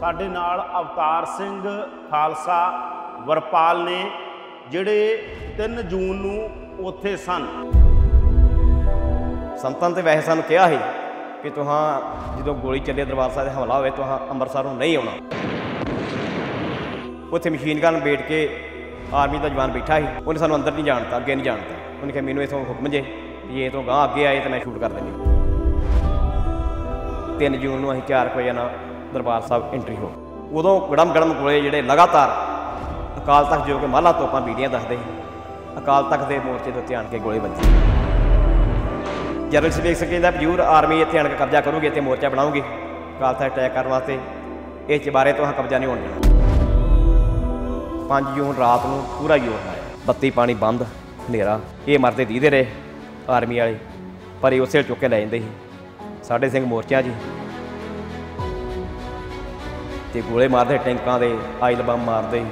ਸਾਡੇ ਨਾਲ ਅਵਤਾਰ ਸਿੰਘ ਖਾਲਸਾ ਵਰਪਾਲ ਨੇ ਜਿਹੜੇ 3 ਜੂਨ ਨੂੰ ਉੱਥੇ ਸਨ ਸੰਤਾਂ ਤੇ ਵੈਸੇ ਸਾਨੂੰ ਕਿਹਾ ਸੀ ਕਿ ਤੁਹਾਂ ਜਦੋਂ ਗੋਲੀ ਚੱਲੇ ਦਰਬਾਰ ਸਾਹਿਬ ਤੇ ਹਮਲਾ ਹੋਵੇ ਤੁਹਾਂ ਅੰਮ੍ਰਿਤਸਰ ਨੂੰ ਨਹੀਂ ਆਉਣਾ ਉੱਥੇ ਮਸ਼ੀਨ ਗਨ ਬੈਠ ਕੇ ਆਰਮੀ ਦਾ ਜਵਾਨ ਬੈਠਾ ਸੀ ਉਹਨੇ ਸਾਨੂੰ ਅੰਦਰ ਨਹੀਂ ਜਾਣਤਾ ਅੱਗੇ ਨਹੀਂ ਜਾਣਤਾ ਉਹਨੇ ਕਿਹਾ ਮੈਨੂੰ ਇਥੋਂ ਹੁਕਮ ਜੇ ਵੀ ਇਹ ਤੋਂ ਗਾਂ ਅੱਗੇ ਆਏ ਤਾਂ ਮੈਂ ਸ਼ੂਟ ਕਰ ਦੇਣੀ 3 ਜੂਨ ਨੂੰ ਅਸੀਂ 4 ਵਜੇ ਨਾਲ ਦਰਬਾਰ ਸਾਹਿਬ ਐਂਟਰੀ ਹੋ ਉਦੋਂ ਗੜਮ ਗੜਮ ਗੋਲੇ ਜਿਹੜੇ ਲਗਾਤਾਰ ਅਕਾਲ ਤਖਤ ਜੋ ਕਿ ਮਹਲਾ ਤੋਪਾਂ ਬੀੜੀਆਂ ਦੱਸਦੇ ਅਕਾਲ ਤਖਤ ਦੇ ਮੋਰਚੇ ਤੋਂ ਧਿਆਨ ਕੇ ਗੋਲੇ ਵੱਜੇ ਜਨਰਲ ਸਿੰਘ ਕਹਿੰਦਾ ਪਿਓਰ ਆਰਮੀ ਇੱਥੇ ਆਣ ਕੇ ਕਬਜ਼ਾ ਕਰੂਗੀ ਇੱਥੇ ਮੋਰਚਾ ਬਣਾਉਗੀ ਅਕਾਲ ਤਖਤ ਅਟੈਕ ਕਰਨ ਵਾਸਤੇ ਇਹ ਚਬਾਰੇ ਤੋਂ ਕਬਜ਼ਾ ਨਹੀਂ ਹੋਣਾ 5 ਜੂਨ ਰਾਤ ਨੂੰ ਪੂਰਾ ਜੋਰ ਆਇਆ ਬੱਤੀ ਪਾਣੀ ਬੰਦ ਹਨੇਰਾ ਇਹ ਮਰਦੇ ਦੀਦੇ ਰਹੇ ਆਰਮੀ ਵਾਲੇ ਪਰ ਇਹ ਉਸੇ ਚੁੱਕ ਕੇ ਲੈ ਜਾਂਦੇ ਸੀ ਸਾਡੇ ਸਿੰਘ ਮੋਰਚਾ ਜੀ ਤੇ ਗੋਲੇ ਮਾਰਦੇ ਟੈਂਕਾਂ ਦੇ ਆਇਲ ਬੰਬ ਮਾਰਦੇ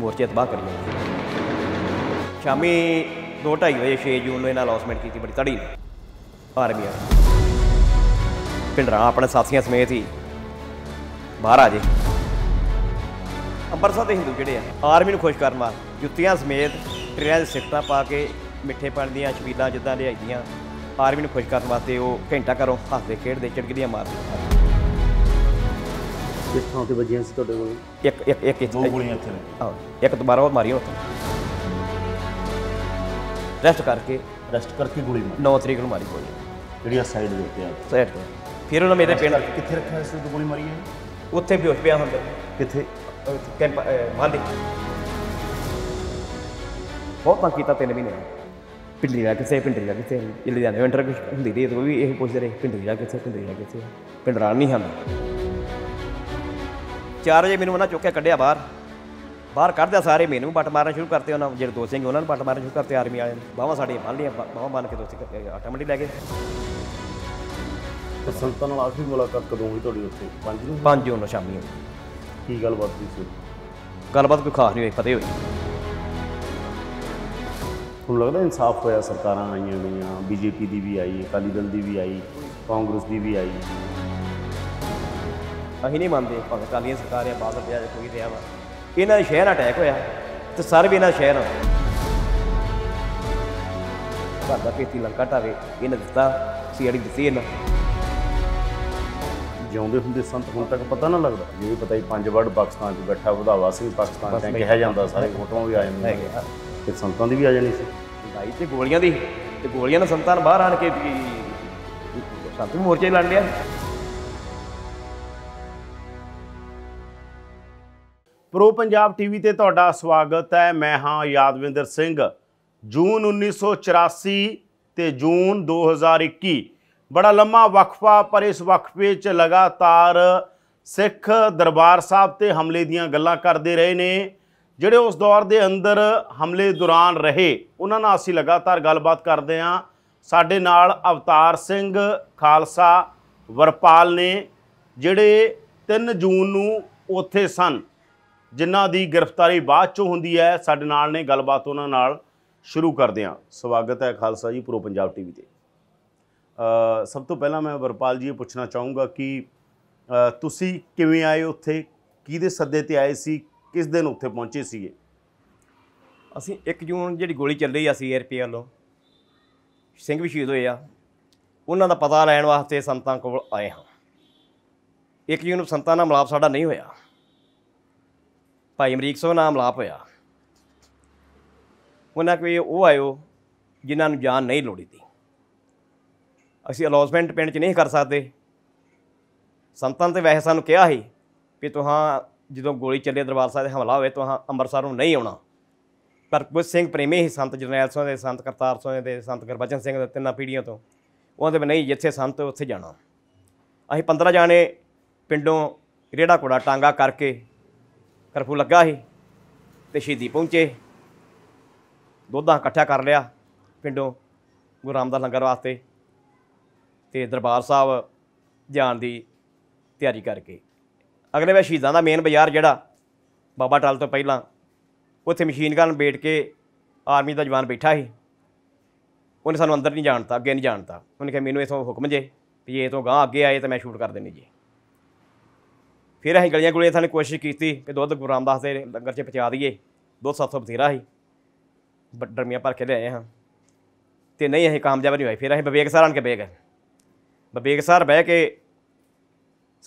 ਮੋਰਚੇ ਤਬਾਹ ਕਰ ਲਏ ਸ਼ਾਮੀ 2:30 ਵਜੇ 6 ਜੂਨ ਨੂੰ ਇਹਨਾਂ ਅਨਾਉਂਸਮੈਂਟ ਕੀਤੀ ਬੜੀ ਤੜੀ ਆਰਮੀ ਆ ਪਿੰਡਰਾ ਆਪਣੇ ਸਾਥੀਆਂ ਸਮੇਤ ਹੀ ਬਾਹਰ ਆ ਜੇ ਅੰਬਰਸਾ ਦੇ ਹਿੰਦੂ ਜਿਹੜੇ ਆ ਆਰਮੀ ਨੂੰ ਖੁਸ਼ ਕਰਨ ਵਾਸਤੇ ਜੁੱਤੀਆਂ ਸਮੇਤ ਟ੍ਰੇਲ ਸਿੱਕਤਾ ਪਾ ਕੇ ਮਿੱਠੇ ਪਾਣ ਦੀਆਂ ਛਬੀਲਾਂ ਜਿੱਦਾਂ ਲਿਆਈਆਂ ਆਰਮੀ ਨੂੰ ਖੁਸ਼ ਕਰਨ ਵਾਸਤੇ ਉਹ ਘੰਟਾ ਘਰੋਂ ਹੱਸਦੇ ਖੇਡਦੇ ਚਿੜਕਦੀਆਂ ਮਾਰਦੇ ਕਿਸ ਥਾਂ ਤੇ ਵੱਜੀਆਂ ਸੀ ਤੁਹਾਡੇ ਕੋਲ ਇੱਕ ਇੱਕ ਇੱਕ ਦੋ ਗੋਲੀਆਂ ਇੱਥੇ ਨੇ ਇੱਕ ਦੁਬਾਰਾ ਉਹ ਮਾਰੀ ਉੱਥੇ ਰੈਸਟ ਕਰਕੇ ਰੈਸਟ ਕਰਕੇ ਗੋਲੀ ਮਾਰੀ 9 ਤਰੀਕ ਨੂੰ ਮਾਰੀ ਗੋਲੀ ਜਿਹੜੀਆਂ ਸਾਈਡ ਦੇ ਉੱਤੇ ਆ ਸਾਈਡ ਤੇ ਫਿਰ ਉਹਨਾਂ ਮੇਰੇ ਪਿੰਡ ਕਿੱਥੇ ਰੱਖਿਆ ਸੀ ਗੋਲੀ ਮਾਰੀ ਹੈ ਉੱਥੇ ਵੀ ਪਿਆ ਹੁੰਦਾ ਕਿੱਥੇ ਕੈਂਪ ਮਾਂਦੇ ਬਹੁਤ ਤੰਗ ਕੀਤਾ ਤਿੰਨ ਮਹੀਨੇ ਪਿੰਡਰੀ ਲਾ ਕਿਸੇ ਪਿੰਡਰੀ ਲਾ ਕਿਸੇ ਇੱਲੇ ਜਾਂਦੇ ਵੈਂਟਰ ਹੁੰਦੀ ਰਹੀ ਤੇ ਉਹ ਵੀ ਇਹ ਪੁੱਛਦੇ ਰਹੇ ਪਿੰਡਰੀ ਲਾ ਕਿਸੇ ਪਿੰਡਰੀ ਲਾ ਕਿਸੇ ਪਿੰਡਰਾ ਨਹੀਂ ਹਨ ਚਾਰ ਵਜੇ ਮੈਨੂੰ ਉਹਨਾਂ ਚੁੱਕਿਆ ਕੱਢਿਆ ਬਾਹਰ ਬਾਹਰ ਕੱਢਿਆ ਸਾਰੇ ਮੈਨੂੰ ਬੱਟ ਮਾਰਨਾ ਸ਼ੁਰੂ ਕਰਤੇ ਉਹਨਾਂ ਜਿਹੜੇ ਦੋ ਸਿੰਘ ਉਹਨਾਂ ਨੂੰ ਬੱਟ ਮਾਰਨਾ ਸ਼ੁਰੂ ਕਰਤੇ ਆਰਮੀ ਵਾਲਿਆਂ ਨੇ ਬਾਹਾਂ ਸਾਡੀਆਂ ਬੰਨ ਲਈਆਂ ਬਾਹਾਂ ਬੰਨ ਕੇ ਸਿੰਘ ਆਟੋਮੈਟਿਕ ਲੈ ਗਏ ਤੇ ਨਾਲ ਆਖਰੀ ਮੁਲਾਕਾਤ ਕਦੋਂ ਹੋਈ ਤੁਹਾਡੀ ਉੱਥੇ 5 ਨੂੰ 5 ਨੂੰ ਸ਼ਾਮੀ ਹੋਈ ਕੀ ਗੱਲਬਾਤ ਹੋਈ ਸੀ ਗੱਲਬਾਤ ਕੋਈ ਖਾਸ ਨਹੀਂ ਹੋਈ ਪਤਾ ਹੋਈ ਤੁਹਾਨੂੰ ਲੱਗਦਾ ਇਨਸਾਫ ਹੋਇਆ ਸਰਕਾਰਾਂ ਆਈਆਂ ਗਈਆਂ ਬੀਜੇਪੀ ਦੀ ਵੀ ਆਈ ਅਕਾਲੀ ਦਲ ਦੀ ਵੀ ਆਈ ਕਾਂਗਰਸ ਦੀ ਵੀ ਆਈ ਅਸੀਂ ਨਹੀਂ ਮੰਨਦੇ ਭਗਤ ਕਾਲੀਆਂ ਸਰਕਾਰ ਆ ਬਾਦਲ ਪਿਆ ਕੋਈ ਰਿਹਾ ਵਾ ਇਹਨਾਂ ਦੇ ਸ਼ਹਿਰ ਅਟੈਕ ਹੋਇਆ ਤੇ ਸਰ ਵੀ ਇਹਨਾਂ ਸ਼ਹਿਰ ਆ ਘਰ ਦਾ ਪੇਤੀ ਲੰਕਾ ਟਾਵੇ ਇਹਨਾਂ ਦਿੱਤਾ ਅੜੀ ਦਿੱਤੀ ਇਹਨਾਂ ਜਿਉਂਦੇ ਹੁੰਦੇ ਸੰਤ ਹੁਣ ਤੱਕ ਪਤਾ ਨਾ ਲੱਗਦਾ ਵੀ ਪਤਾ ਹੀ ਪੰਜ ਵਰਡ ਪਾਕਿਸਤਾਨ 'ਚ ਬੈਠਾ ਵਧਾਵਾ ਸਿੰਘ ਪਾਕਿਸਤਾਨ 'ਚ ਕਿਹਾ ਜਾਂਦਾ ਸਾਰੇ ਫੋਟੋਆਂ ਵੀ ਆ ਜਾਂਦੀਆਂ ਤੇ ਸੰਤਾਂ ਦੀ ਵੀ ਆ ਜਾਣੀ ਸੀ ਲੜਾਈ ਤੇ ਗੋਲੀਆਂ ਦੀ ਤੇ ਗੋਲੀਆਂ ਨਾਲ ਨੂੰ ਬਾਹਰ ਆਣ ਕੇ ਸੰਤ ਮੋਰਚੇ ਲੜ ਲਿਆ ਪ੍ਰੋ ਪੰਜਾਬ ਟੀਵੀ ਤੇ ਤੁਹਾਡਾ ਸਵਾਗਤ ਹੈ ਮੈਂ ਹਾਂ ਯਾਦਵਿੰਦਰ ਸਿੰਘ ਜੂਨ 1984 ਤੇ ਜੂਨ 2021 ਬੜਾ ਲੰਮਾ ਵਕਫਾ ਪਰ ਇਸ ਵਕਫੇ 'ਚ ਲਗਾਤਾਰ ਸਿੱਖ ਦਰਬਾਰ ਸਾਹਿਬ ਤੇ ਹਮਲੇ ਦੀਆਂ ਗੱਲਾਂ ਕਰਦੇ ਰਹੇ ਨੇ ਜਿਹੜੇ ਉਸ ਦੌਰ ਦੇ ਅੰਦਰ ਹਮਲੇ ਦੌਰਾਨ ਰਹੇ ਉਹਨਾਂ ਨਾਲ ਅਸੀਂ ਲਗਾਤਾਰ ਗੱਲਬਾਤ ਕਰਦੇ ਹਾਂ ਸਾਡੇ ਨਾਲ ਅਵਤਾਰ ਸਿੰਘ ਖਾਲਸਾ ਵਰਪਾਲ ਨੇ ਜਿਹੜੇ 3 ਜੂਨ ਨੂੰ ਉੱਥੇ ਸਨ ਜਿਨ੍ਹਾਂ ਦੀ ਗ੍ਰਿਫਤਾਰੀ ਬਾਅਦ ਚੋਂ ਹੁੰਦੀ ਹੈ ਸਾਡੇ ਨਾਲ ਨੇ ਗੱਲਬਾਤ ਉਹਨਾਂ ਨਾਲ ਸ਼ੁਰੂ ਕਰਦੇ ਹਾਂ ਸਵਾਗਤ ਹੈ ਖਾਲਸਾ ਜੀ ਪ੍ਰੋ ਪੰਜਾਬ ਟੀਵੀ ਤੇ ਸਭ ਤੋਂ ਪਹਿਲਾਂ ਮੈਂ ਵਰਪਾਲ ਜੀ ਪੁੱਛਣਾ ਚਾਹੂੰਗਾ ਕਿ ਤੁਸੀਂ ਕਿਵੇਂ ਆਏ ਉੱਥੇ ਕਿਹਦੇ ਸੱਦੇ ਤੇ ਆਏ ਸੀ ਕਿਸ ਦਿਨ ਉੱਥੇ ਪਹੁੰਚੇ ਸੀਗੇ ਅਸੀਂ 1 ਜੂਨ ਜਿਹੜੀ ਗੋਲੀ ਚੱਲੀ ਸੀ ਆਰਪੀ ਵੱਲੋਂ ਸਿੰਘ ਵੀ ਸ਼ਹੀਦ ਹੋਏ ਆ ਉਹਨਾਂ ਦਾ ਪਤਾ ਲੈਣ ਵਾਸਤੇ ਸੰਤਾਂ ਕੋਲ ਆਏ ਹਾਂ 1 ਜੂਨ ਨੂੰ ਸੰਤਾਂ ਨਾਲ ਮਲਾਪ ਸਾਡਾ ਨਹੀਂ ਹੋਇਆ ਭਾਈ ਅਮਰੀਕ ਸਿੰਘ ਨਾਮ ਲਾਪ ਹੋਇਆ ਉਹਨਾਂ ਕੋਈ ਉਹ ਆਇਓ ਜਿਨ੍ਹਾਂ ਨੂੰ ਜਾਨ ਨਹੀਂ ਲੋੜੀ ਸੀ ਅਸੀਂ ਅਲੌਸਮੈਂਟ ਪਿੰਡ 'ਚ ਨਹੀਂ ਕਰ ਸਕਦੇ ਸੰਤਾਂ ਤੇ ਵੈਸੇ ਸਾਨੂੰ ਕਿਹਾ ਸੀ ਵੀ ਤੁਹਾਂ ਜਦੋਂ ਗੋਲੀ ਚੱਲੇ ਦਰਬਾਰ ਸਾਹਿਬ ਤੇ ਹਮਲਾ ਹੋਵੇ ਤੁਹਾਂ ਅੰਮ੍ਰਿਤਸਰ ਨੂੰ ਨਹੀਂ ਆਉਣਾ ਪਰ ਕੁਝ ਸਿੰਘ ਪ੍ਰੇਮੀ ਹੀ ਸੰਤ ਜਰਨੈਲ ਸਿੰਘ ਦੇ ਸੰਤ ਕਰਤਾਰ ਸਿੰਘ ਦੇ ਸੰਤ ਗੁਰਬਚਨ ਸਿੰਘ ਦੇ ਤਿੰਨਾਂ ਪੀੜੀਆਂ ਤੋਂ ਉਹਨਾਂ ਦੇ ਨਹੀਂ ਜਿੱਥੇ ਸੰਤ ਉੱਥੇ ਜਾਣਾ ਅਸੀਂ 15 ਜਾਣੇ ਪਿੰਡੋਂ ਰੇੜਾ ਕੋੜਾ ਟਾਂਗਾ ਕਰਕੇ ਕਰਫੂ ਲੱਗਾ ਸੀ ਤੇ ਸ਼ਹੀਦੀ ਪਹੁੰਚੇ ਦੋਧਾਂ ਇਕੱਠਾ ਕਰ ਲਿਆ ਪਿੰਡੋਂ ਗੁਰਾਮ ਦਾ ਲੰਗਰ ਵਾਸਤੇ ਤੇ ਦਰਬਾਰ ਸਾਹਿਬ ਜਾਣ ਦੀ ਤਿਆਰੀ ਕਰਕੇ ਅਗਲੇ ਵੇ ਸ਼ਹੀਦਾਂ ਦਾ ਮੇਨ ਬਾਜ਼ਾਰ ਜਿਹੜਾ ਬਾਬਾ ਟਾਲ ਤੋਂ ਪਹਿਲਾਂ ਉੱਥੇ ਮਸ਼ੀਨ ਗਨ ਬੈਠ ਕੇ ਆਰਮੀ ਦਾ ਜਵਾਨ ਬੈਠਾ ਸੀ ਉਹਨੇ ਸਾਨੂੰ ਅੰਦਰ ਨਹੀਂ ਜਾਣਤਾ ਅੱਗੇ ਨਹੀਂ ਜਾਣਤਾ ਉਹਨੇ ਕਿਹਾ ਮੈਨੂੰ ਇਥੋਂ ਹੁਕਮ ਜੇ ਵੀ ਇਹ ਤੋਂ ਗਾਂ ਅੱਗੇ ਆਏ ਤਾਂ ਮੈਂ ਸ਼ੂਟ ਕਰ ਦੇਣੀ ਜੀ ਫਿਰ ਅਸੀਂ ਗਲੀਆਂ ਗੁਲੀਆਂ ਸਾਨੂੰ ਕੋਸ਼ਿਸ਼ ਕੀਤੀ ਕਿ ਦੁੱਧ ਗੁਰੂ ਰਾਮਦਾਸ ਦੇ ਲੰਗਰ 'ਚ ਪਹੁੰਚਾ ਦਈਏ ਦੁੱਧ 700 ਬਥੇਰਾ ਸੀ ਡਰਮੀਆਂ ਭਰ ਕੇ ਲਿਆਏ ਹਾਂ ਤੇ ਨਹੀਂ ਅਸੀਂ ਕਾਮਯਾਬ ਨਹੀਂ ਹੋਏ ਫਿਰ ਅਸੀਂ ਵਿਵੇਕ ਸਰ ਆਣ ਕੇ ਬਹਿ ਗਏ ਵਿਵੇਕ ਸਰ ਬਹਿ ਕੇ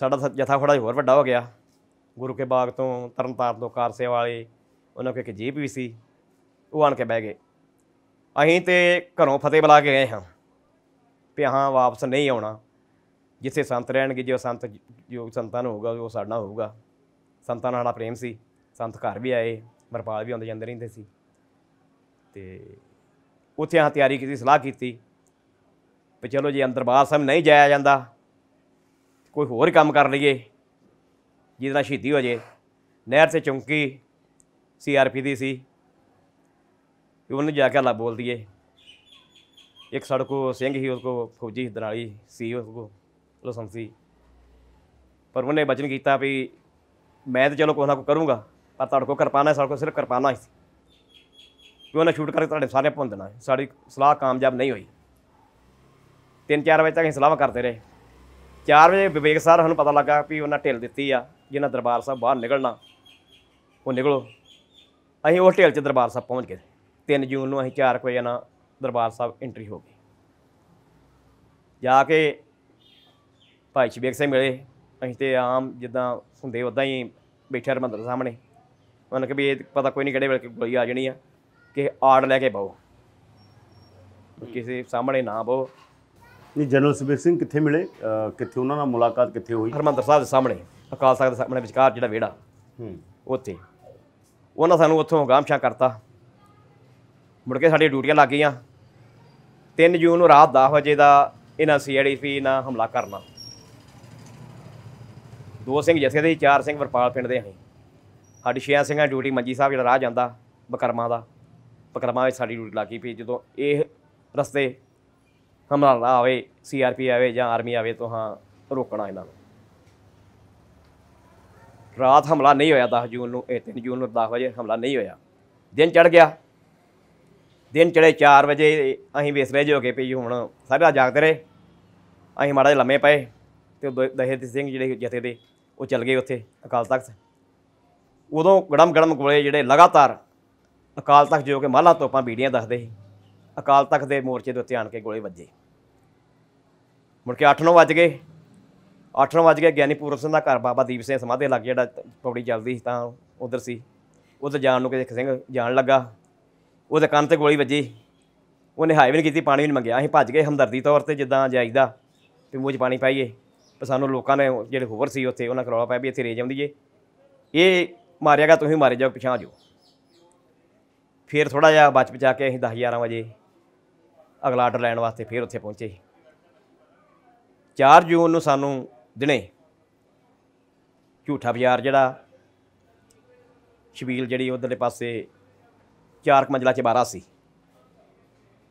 ਸਾਡਾ ਜਥਾ ਥੋੜਾ ਹੋਰ ਵੱਡਾ ਹੋ ਗਿਆ ਗੁਰੂ ਕੇ ਬਾਗ ਤੋਂ ਤਰਨਤਾਰਨ ਤੋਂ ਕਾਰਸੇ ਵਾਲੇ ਉਹਨਾਂ ਕੋਲ ਇੱਕ ਜੀਪ ਵੀ ਸੀ ਉਹ ਆਣ ਕੇ ਬਹਿ ਗਏ ਅਸੀਂ ਤੇ ਘਰੋਂ ਫਤਿਹ ਬੁਲਾ ਕੇ ਗਏ ਹਾਂ ਪਿਆਹਾਂ ਵਾਪਸ ਨਹੀਂ ਆਉਣਾ ਜਿੱਥੇ ਸੰਤ ਰਹਿਣਗੇ ਜੋ ਸੰਤ ਜੋ ਸੰਤਾਂ ਨੂੰ ਹੋਊਗਾ ਉਹ ਸਾਡਾ ਹੋਊਗਾ ਸੰਤਾਂ ਨਾਲ ਪ੍ਰੇਮ ਸੀ ਸੰਤ ਘਰ ਵੀ ਆਏ ਮਰਪਾਲ ਵੀ ਆਉਂਦੇ ਜਾਂਦੇ ਰਹਿੰਦੇ ਸੀ ਤੇ ਉੱਥੇ ਆ ਤਿਆਰੀ ਕੀਤੀ ਸਲਾਹ ਕੀਤੀ ਵੀ ਚਲੋ ਜੇ ਬਾਹਰ ਸਭ ਨਹੀਂ ਜਾਇਆ ਜਾਂਦਾ ਕੋਈ ਹੋਰ ਕੰਮ ਕਰ ਲਈਏ ਜਿਹਦੇ ਨਾਲ ਸ਼ਹੀਦੀ ਹੋ ਜੇ ਨਹਿਰ ਤੇ ਚੁੰਕੀ ਸੀਆਰਪੀ ਦੀ ਸੀ ਉਹਨੂੰ ਜਾ ਕੇ ਲਾ ਬੋਲ ਦਈਏ ਇੱਕ ਸੜਕੋ ਸਿੰਘ ਹੀ ਉਸ ਕੋ ਫੌਜੀ ਦਰਾਲੀ ਸੀ ਉਸ ਕੋ ਲਸੰਸ ਸੀ ਪਰ ਉਹਨੇ ਬਚਨ ਕੀਤਾ ਵੀ ਮੈਂ ਤਾਂ ਚਲੋ ਕੋਈ ਨਾ ਕੋਈ ਕਰੂੰਗਾ ਪਰ ਤੁਹਾਡੇ ਕੋਲ ਕਿਰਪਾਨਾ ਹੈ ਸਾਡੇ ਕੋਲ ਸਿਰਫ ਕਿਰਪਾਨਾ ਹੀ ਸੀ ਵੀ ਉਹਨੇ ਸ਼ੂਟ ਕਰਕੇ ਤੁਹਾਡੇ ਸਾਰੇ ਭੁੰਨ ਦੇਣਾ ਸਾਡੀ ਸਲਾਹ ਕਾਮਯਾਬ ਨਹੀਂ ਹੋਈ 3-4 ਵਜੇ ਤੱਕ ਅਸੀਂ ਸਲਾਹ ਕਰਦੇ ਰਹੇ 4 ਵਜੇ ਵਿਵੇਕ ਸਰ ਸਾਨੂੰ ਪਤਾ ਲੱਗਾ ਵੀ ਉਹਨਾਂ ਢਿੱਲ ਦਿੱਤੀ ਆ ਜਿਹਨਾਂ ਦਰਬਾਰ ਸਾਹਿਬ ਬਾਹਰ ਨਿਕਲਣਾ ਉਹ ਨਿਕਲੋ ਅਸੀਂ ਉਹ ਢਿੱਲ 'ਚ ਦਰਬਾਰ ਸਾਹਿਬ ਪਹੁੰਚ ਗਏ 3 ਜੂਨ ਨੂੰ ਅਸੀਂ 4 ਵਜੇ ਨਾਲ ਦਰਬਾਰ ਸਾਹਿਬ ਐਂਟਰੀ ਹੋ ਗਈ ਜਾ ਕੇ ਭਾਈ ਚਬੀਰ ਸਿੰਘ ਮਿਲੇ ਅਸੀਂ ਤੇ ਆਮ ਜਿੱਦਾਂ ਹੁੰਦੇ ਉਦਾਂ ਹੀ ਬੈਠੇ ਹਰਮੰਦਰ ਸਾਹਮਣੇ ਉਹਨਾਂ ਕਿ ਵੀ ਇਹ ਪਤਾ ਕੋਈ ਨਹੀਂ ਕਿਹੜੇ ਵੇਲੇ ਗੋਲੀ ਆ ਜਾਣੀ ਆ ਕਿ ਆੜ ਲੈ ਕੇ ਪਾਓ ਕਿਸੇ ਸਾਹਮਣੇ ਨਾ ਪਾਓ ਜੀ ਜਨਰਲ ਸੁਬੇਖ ਸਿੰਘ ਕਿੱਥੇ ਮਿਲੇ ਕਿੱਥੇ ਉਹਨਾਂ ਨਾਲ ਮੁਲਾਕਾਤ ਕਿੱਥੇ ਹੋਈ ਹਰਮੰਦਰ ਸਾਹਿਬ ਦੇ ਸਾਹਮਣੇ ਅਕਾਲ ਤਖਤ ਦੇ ਸਾਹਮਣੇ ਵਿਚਕਾਰ ਜਿਹੜਾ ਵਿਹੜਾ ਹੂੰ ਉੱਥੇ ਉਹਨਾਂ ਸਾਨੂੰ ਉੱਥੋਂ ਗਾਮਸ਼ਾ ਕਰਤਾ ਮੁੜ ਕੇ ਸਾਡੀ ਡਿਊਟੀਆਂ ਲੱਗ ਗਈਆਂ 3 ਜੂਨ ਨੂੰ ਰਾਤ 10 ਵਜੇ ਦਾ ਇਹਨਾਂ ਸੀਆਈਡੀਪੀ ਨਾਲ ਹਮਲਾ ਕਰਨਾ ਦੋ ਸਿੰਘ ਜਥੇ ਦੇ ਚਾਰ ਸਿੰਘ ਵਰਪਾਲ ਪਿੰਡ ਦੇ ਹਨ ਸਾਡੀ ਛਿਆਂ ਸਿੰਘਾਂ ਡਿਊਟੀ ਮੰਜੀ ਸਾਹਿਬ ਜਿਹੜਾ ਰਾਹ ਜਾਂਦਾ ਬਕਰਮਾ ਦਾ ਬਕਰਮਾ ਵਿੱਚ ਸਾਡੀ ਡਿਊਟੀ ਲੱਗੀ ਪਈ ਜਦੋਂ ਇਹ ਰਸਤੇ ਹਮਲਾ ਨਾ ਆਵੇ ਸੀਆਰਪੀ ਆਵੇ ਜਾਂ ਆਰਮੀ ਆਵੇ ਤੋਂ ਹਾਂ ਰੋਕਣਾ ਇਹਨਾਂ ਨੂੰ ਰਾਤ ਹਮਲਾ ਨਹੀਂ ਹੋਇਆ 10 ਜੂਨ ਨੂੰ ਇਹ 3 ਜੂਨ ਨੂੰ 10 ਵਜੇ ਹਮਲਾ ਨਹੀਂ ਹੋਇਆ ਦਿਨ ਚੜ ਗਿਆ ਦਿਨ ਚੜੇ 4 ਵਜੇ ਅਸੀਂ ਵੇਸਰੇ ਜੋ ਕੇ ਪਈ ਹੁਣ ਸਾਰਾ ਜਾਗਦੇ ਰਹੇ ਅਸੀਂ ਮਾੜਾ ਜਿਹਾ ਲੰਮੇ ਪਏ ਤੇ ਦਹੇਤ ਸਿੰਘ ਜਿਹੜੇ ਜਥੇ ਦੇ ਉਹ ਚੱਲ ਗਏ ਉੱਥੇ ਅਕਾਲ ਤਖਤ ਉਦੋਂ ਗੜਮ ਗੜਮ ਗੋਲੇ ਜਿਹੜੇ ਲਗਾਤਾਰ ਅਕਾਲ ਤਖਤ ਜੋ ਕਿ ਮਾਲਾ ਤੋਪਾਂ ਬੀੜੀਆਂ ਦੱਸਦੇ ਸੀ ਅਕਾਲ ਤਖਤ ਦੇ ਮੋਰਚੇ ਦੇ ਉੱਤੇ ਆਣ ਕੇ ਗੋਲੇ ਵੱਜੇ ਮੁੜ ਕੇ 8:00 ਵਜ ਗਏ 8:00 ਵਜ ਗਏ ਗਿਆਨੀ ਪੂਰਬ ਸਿੰਘ ਦਾ ਘਰ ਬਾਬਾ ਦੀਪ ਸਿੰਘ ਸਮਾਧੇ ਲੱਗ ਜਿਹੜਾ ਪੌੜੀ ਚੱਲਦੀ ਸੀ ਤਾਂ ਉਧਰ ਸੀ ਉਧਰ ਜਾਣ ਨੂੰ ਕਿਸੇ ਸਿੰਘ ਜਾਣ ਲੱਗਾ ਉਹਦੇ ਕੰਨ ਤੇ ਗੋਲੀ ਵੱਜੀ ਉਹਨੇ ਹਾਈ ਵੀ ਨਹੀਂ ਕੀਤੀ ਪਾਣੀ ਵੀ ਨਹੀਂ ਮੰਗਿਆ ਅਸੀਂ ਭੱਜ ਗਏ ਹਮਦਰਦੀ ਤੌਰ ਤੇ ਜਿੱਦਾਂ ਜਾਈਦਾ ਤੇ ਮੂੰਹ 'ਚ ਪਾਣੀ ਪਾਈਏ ਪਰ ਸਾਨੂੰ ਲੋਕਾਂ ਨੇ ਜਿਹੜੇ ਹੋਵਰ ਸੀ ਉੱਥੇ ਉਹਨਾਂ ਕਰੋਲਾ ਪਾਇਆ ਵੀ ਇੱਥੇ ਰੇਜ ਆਉਂਦੀ ਏ ਇਹ ਮਾਰਿਆਗਾ ਤੁਸੀਂ ਮਾਰੇ ਜਾਓ ਪਿਛਾਂ ਜਾਓ ਫਿਰ ਥੋੜਾ ਜਿਹਾ ਬਚ ਬਚਾ ਕੇ ਅਸੀਂ 10 11 ਵਜੇ ਅਗਲਾ ਆਰਡਰ ਲੈਣ ਵਾਸਤੇ ਫਿਰ ਉੱਥੇ ਪਹੁੰਚੇ 4 ਜੂਨ ਨੂੰ ਸਾਨੂੰ ਦਿਨੇ ਝੂਠਾ ਬਾਜ਼ਾਰ ਜਿਹੜਾ ਛਬੀਲ ਜਿਹੜੀ ਉਧਰਲੇ ਪਾਸੇ ਚਾਰ ਮੰਜ਼ਲਾ 12 ਸੀ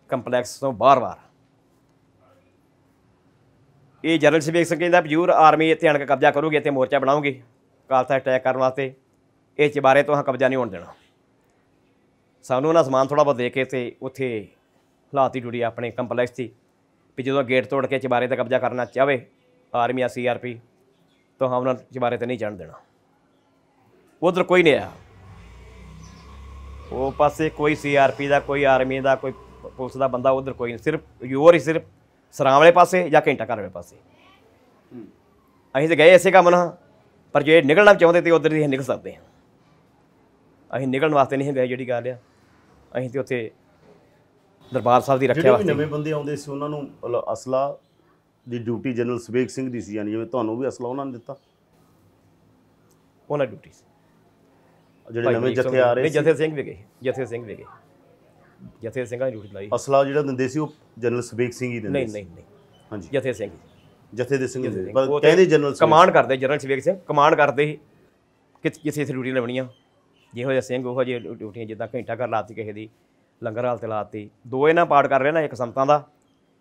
ਕੰਪਲੈਕਸ ਤੋਂ ਬਾਹਰ ਬਾਹਰ ਇਹ ਜਨਰਲ ਸਿਵਿਕ ਸਿੰਘ ਕਹਿੰਦਾ ਹਜ਼ੂਰ ਆਰਮੀ ਇੱਥੇ ਅਣਕ ਕਬਜ਼ਾ ਕਰੂਗੀ ਇੱਥੇ ਮੋਰਚਾ ਬਣਾਉਂਗੀ ਕਾਲਸਾ ਅਟੈਕ ਕਰਨ ਵਾਸਤੇ ਇਹ ਬਾਰੇ ਤੋਂ ਹਾਂ ਕਬਜ਼ਾ ਨਹੀਂ ਹੋਣ ਦੇਣਾ ਸਾਨੂੰ ਉਹਨਾਂ ਸਮਾਨ ਥੋੜਾ ਬਹੁਤ ਦੇ ਕੇ ਤੇ ਉੱਥੇ ਹਲਾਤੀ ਡੁੜੀ ਆਪਣੇ ਕੰਪਲੈਕਸ ਦੀ ਵੀ ਜਦੋਂ ਗੇਟ ਤੋੜ ਕੇ ਚਬਾਰੇ ਤੇ ਕਬਜ਼ਾ ਕਰਨਾ ਚਾਹਵੇ ਆਰਮੀ ਆ ਸੀਆਰਪੀ ਤਾਂ ਹਾਂ ਉਹਨਾਂ ਚਬਾਰੇ ਤੇ ਨਹੀਂ ਜਾਣ ਦੇਣਾ ਉਧਰ ਕੋਈ ਨਹੀਂ ਆ ਉਹ ਪਾਸੇ ਕੋਈ ਸੀਆਰਪੀ ਦਾ ਕੋਈ ਆਰਮੀ ਦਾ ਕੋਈ ਪੁਲਿਸ ਦਾ ਬੰਦਾ ਉਧਰ ਕੋਈ ਨਹੀਂ ਸਿਰਫ ਯੂਰ ਹੀ ਸਿਰਫ ਸਰਾਂ ਵਾਲੇ ਪਾਸੇ ਜਾਂ ਘੰਟਾ ਘਰ ਵਾਲੇ ਪਾਸੇ ਅਸੀਂ ਤੇ ਗਏ ਐਸੇ ਕੰਮ ਨਾਲ ਪਰ ਜੇ ਨਿਕਲਣਾ ਚਾਹੁੰਦੇ ਤੇ ਉਧਰ ਦੀ ਨਿਕਲ ਸਕਦੇ ਹਾਂ ਅਸੀਂ ਨਿਕਲਣ ਵਾਸਤੇ ਨਹੀਂ ਗਏ ਜਿਹੜੀ ਗੱਲ ਆ ਅਸੀਂ ਤੇ ਉੱਥੇ ਦਰਬਾਰ ਸਾਹਿਬ ਦੀ ਰੱਖਿਆ ਵਾਸਤੇ ਨਵੇਂ ਬੰਦੇ ਆਉਂਦੇ ਸੀ ਉਹਨਾਂ ਨੂੰ ਅਸਲਾ ਦੀ ਡਿਊਟੀ ਜਨਰਲ ਸਵੇਕ ਸਿੰਘ ਦੀ ਸੀ ਯਾਨੀ ਜਿਵੇਂ ਤੁਹਾਨੂੰ ਵੀ ਅਸਲਾ ਉਹਨਾਂ ਨੇ ਦਿੱਤਾ ਉਹਨਾਂ ਡਿਊਟੀ ਜਿਹੜੇ ਨਵੇਂ ਜਥੇ ਆ ਰਹੇ ਸੀ ਜਥੇ ਸਿੰਘ ਵੀ ਗਏ ਜਥੇ ਸਿੰਘ ਵੀ ਗਏ ਜਥੇ ਸਿੰਘਾਂ ਦੀ ਡਿਊਟੀ ਲਾਈ ਅਸਲਾ ਜਿਹੜਾ ਦਿੰਦੇ ਸੀ ਉਹ ਜਨਰਲ ਸਬੀਕ ਸਿੰਘ ਹੀ ਦਿੰਦੇ ਨਹੀਂ ਨਹੀਂ ਨਹੀਂ ਹਾਂਜੀ ਜਥੇ ਸਿੰਘ ਜਥੇ ਦੇ ਸਿੰਘ ਦਿੰਦੇ ਪਰ ਕਹਿੰਦੇ ਜਨਰਲ ਕਮਾਂਡ ਕਰਦੇ ਜਨਰਲ ਸਬੀਕ ਸਿੰਘ ਕਮਾਂਡ ਕਰਦੇ ਸੀ ਕਿ ਕਿਸੇ ਕਿਸੇ ਡਿਊਟੀ ਲੈਣੀਆਂ ਜਿਹੋ ਜਿਹਾ ਸਿੰਘ ਉਹੋ ਜਿਹੇ ਡਿਊਟੀਆਂ ਜਿੱਦਾਂ ਘੰਟਾ ਘਰ ਲਾਤੀ ਕਿਸੇ ਦੀ ਲੰਗਰ ਹਾਲ ਤੇ ਲਾਤੀ ਦੋ ਇਹਨਾਂ ਪਾਠ ਕਰ ਰਹੇ ਨਾ ਇੱਕ ਸੰਤਾਂ ਦਾ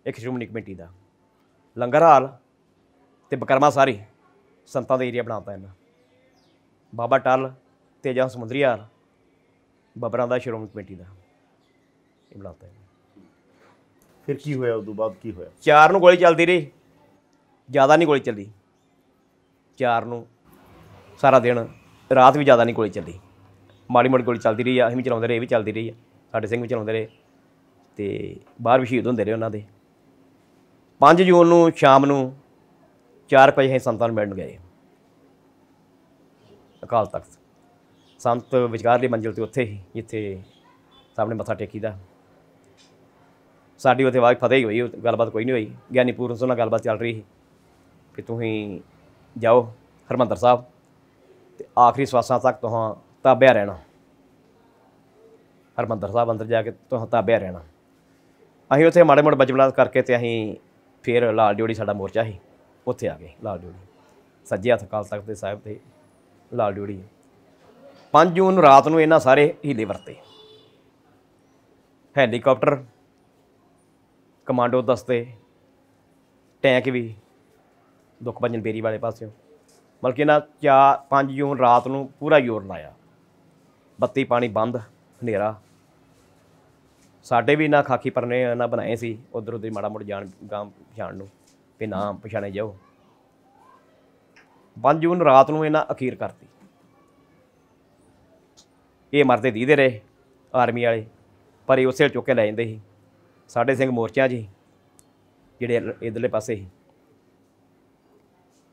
ਇੱਕ ਸ਼੍ਰੋਮਣੀ ਕਮੇਟੀ ਦਾ ਲੰਗਰ ਹਾਲ ਤੇ ਬਕਰਮਾ ਸਾਰੀ ਸੰਤਾਂ ਦਾ ਏਰੀਆ ਬਣਾਤਾ ਇਹਨਾਂ ਬਾਬਾ ਟੱਲ ਤੇਜਾ ਸਮੁੰਦਰੀ ਹਾਲ ਬਬਰਾਂ ਦਾ ਸ਼੍ਰੋਮਣੀ ਕਮੇਟੀ ਦਾ ਇਹ ਫਿਰ ਕੀ ਹੋਇਆ ਉਸ ਤੋਂ ਬਾਅਦ ਕੀ ਹੋਇਆ ਚਾਰ ਨੂੰ ਗੋਲੀ ਚੱਲਦੀ ਰਹੀ ਜ਼ਿਆਦਾ ਨਹੀਂ ਗੋਲੀ ਚੱਲੀ ਚਾਰ ਨੂੰ ਸਾਰਾ ਦਿਨ ਰਾਤ ਵੀ ਜ਼ਿਆਦਾ ਨਹੀਂ ਗੋਲੀ ਚੱਲੀ ਮਾੜੀ ਮੋੜੀ ਗੋਲੀ ਚੱਲਦੀ ਰਹੀ ਆ ਅਸੀਂ ਵੀ ਚਲਾਉਂਦੇ ਰਹੇ ਇਹ ਵੀ ਚੱਲਦੀ ਰਹੀ ਆ ਸਾਡੇ ਸਿੰਘ ਵੀ ਚਲਾਉਂਦੇ ਰਹੇ ਤੇ ਬਾਹਰ ਵੀ ਸ਼ਹੀਦ ਹੁੰਦੇ ਰਹੇ ਉਹਨਾਂ ਦੇ 5 ਜੂਨ ਨੂੰ ਸ਼ਾਮ ਨੂੰ 4 ਵਜੇ ਸੰਤਾਂ ਨੂੰ ਮਿਲਣ ਗਏ ਅਕਾਲ ਤਖਤ ਸੰਤ ਦੀ ਮੰਜ਼ਿਲ ਤੇ ਉੱਥੇ ਹੀ ਜਿੱਥੇ ਸਾਹਮਣੇ ਮੱਥਾ ਟੇਕੀਦਾ ਸਾਡੀ ਉਥੇ ਵਾਕ ਫਤਿਹ ਹੀ ਹੋਈ ਗੱਲਬਾਤ ਕੋਈ ਨਹੀਂ ਹੋਈ ਗਿਆਨੀ ਪੂਰਨ ਸੋਨਾ ਨਾਲ ਗੱਲਬਾਤ ਚੱਲ ਰਹੀ ਸੀ ਕਿ ਤੁਸੀਂ ਜਾਓ ਹਰਮੰਦਰ ਸਾਹਿਬ ਤੇ ਆਖਰੀ ਸਵਾਸਾਂ ਤੱਕ ਤੁਹਾਂ ਤਾਬਿਆ ਰਹਿਣਾ ਹਰਮੰਦਰ ਸਾਹਿਬ ਅੰਦਰ ਜਾ ਕੇ ਤੁਹਾਂ ਤਾਬਿਆ ਰਹਿਣਾ ਅਸੀਂ ਉੱਥੇ ਮਾੜੇ ਮੋੜ ਬਚਬਲਾ ਕਰਕੇ ਤੇ ਅਸੀਂ ਫਿਰ ਲਾਲ ਡਿਓੜੀ ਸਾਡਾ ਮੋਰਚਾ ਸੀ ਉੱਥੇ ਆ ਗਏ ਲਾਲ ਡਿਓੜੀ ਸੱਜੇ ਹੱਥ ਕਾਲ ਤਖਤ ਦੇ ਸਾਹਿਬ ਤੇ ਲਾਲ ਡਿਓੜੀ 5 ਜੂਨ ਰਾਤ ਨੂੰ ਇਹਨਾਂ ਸਾਰੇ ਹੀਲੇ ਵਰਤੇ ਹੈਲੀਕਾਪਟਰ ਕਮਾਂਡੋ ਦਸਤੇ ਟੈਂਕ ਵੀ ਦੁੱਖ ਭਜਨ ਬੇਰੀ ਵਾਲੇ ਪਾਸਿਓਂ ਮਲਕੀ ਨਾ ਚਾਰ ਪੰਜ ਜੂਨ ਰਾਤ ਨੂੰ ਪੂਰਾ ਜ਼ੋਰ ਲਾਇਆ ਬੱਤੀ ਪਾਣੀ ਬੰਦ ਹਨੇਰਾ ਸਾਡੇ ਵੀ ਨਾ ਖਾਕੀ ਪਰਨੇ ਨਾ ਬਣਾਏ ਸੀ ਉਧਰ ਉਧਰ ਮਾੜਾ ਮੋੜ ਜਾਣ ਗਾਂ ਪਛਾਣ ਨੂੰ ਵੀ ਨਾ ਪਛਾਣੇ ਜਾਓ 5 ਜੂਨ ਰਾਤ ਨੂੰ ਇਹਨਾਂ ਅਖੀਰ ਕਰਤੀ ਇਹ ਮਰਦੇ ਦੀਦੇ ਰਹੇ ਆਰਮੀ ਵਾਲੇ ਪਰ ਇਹ ਉਸੇ ਚੁੱਕੇ ਲੈ ਜਾਂਦੇ ਸੀ ਸਾਡੇ ਸਿੰਘ ਮੋਰਚਿਆਂ ਜੀ ਜਿਹੜੇ ਇਧਰਲੇ ਪਾਸੇ ਸੀ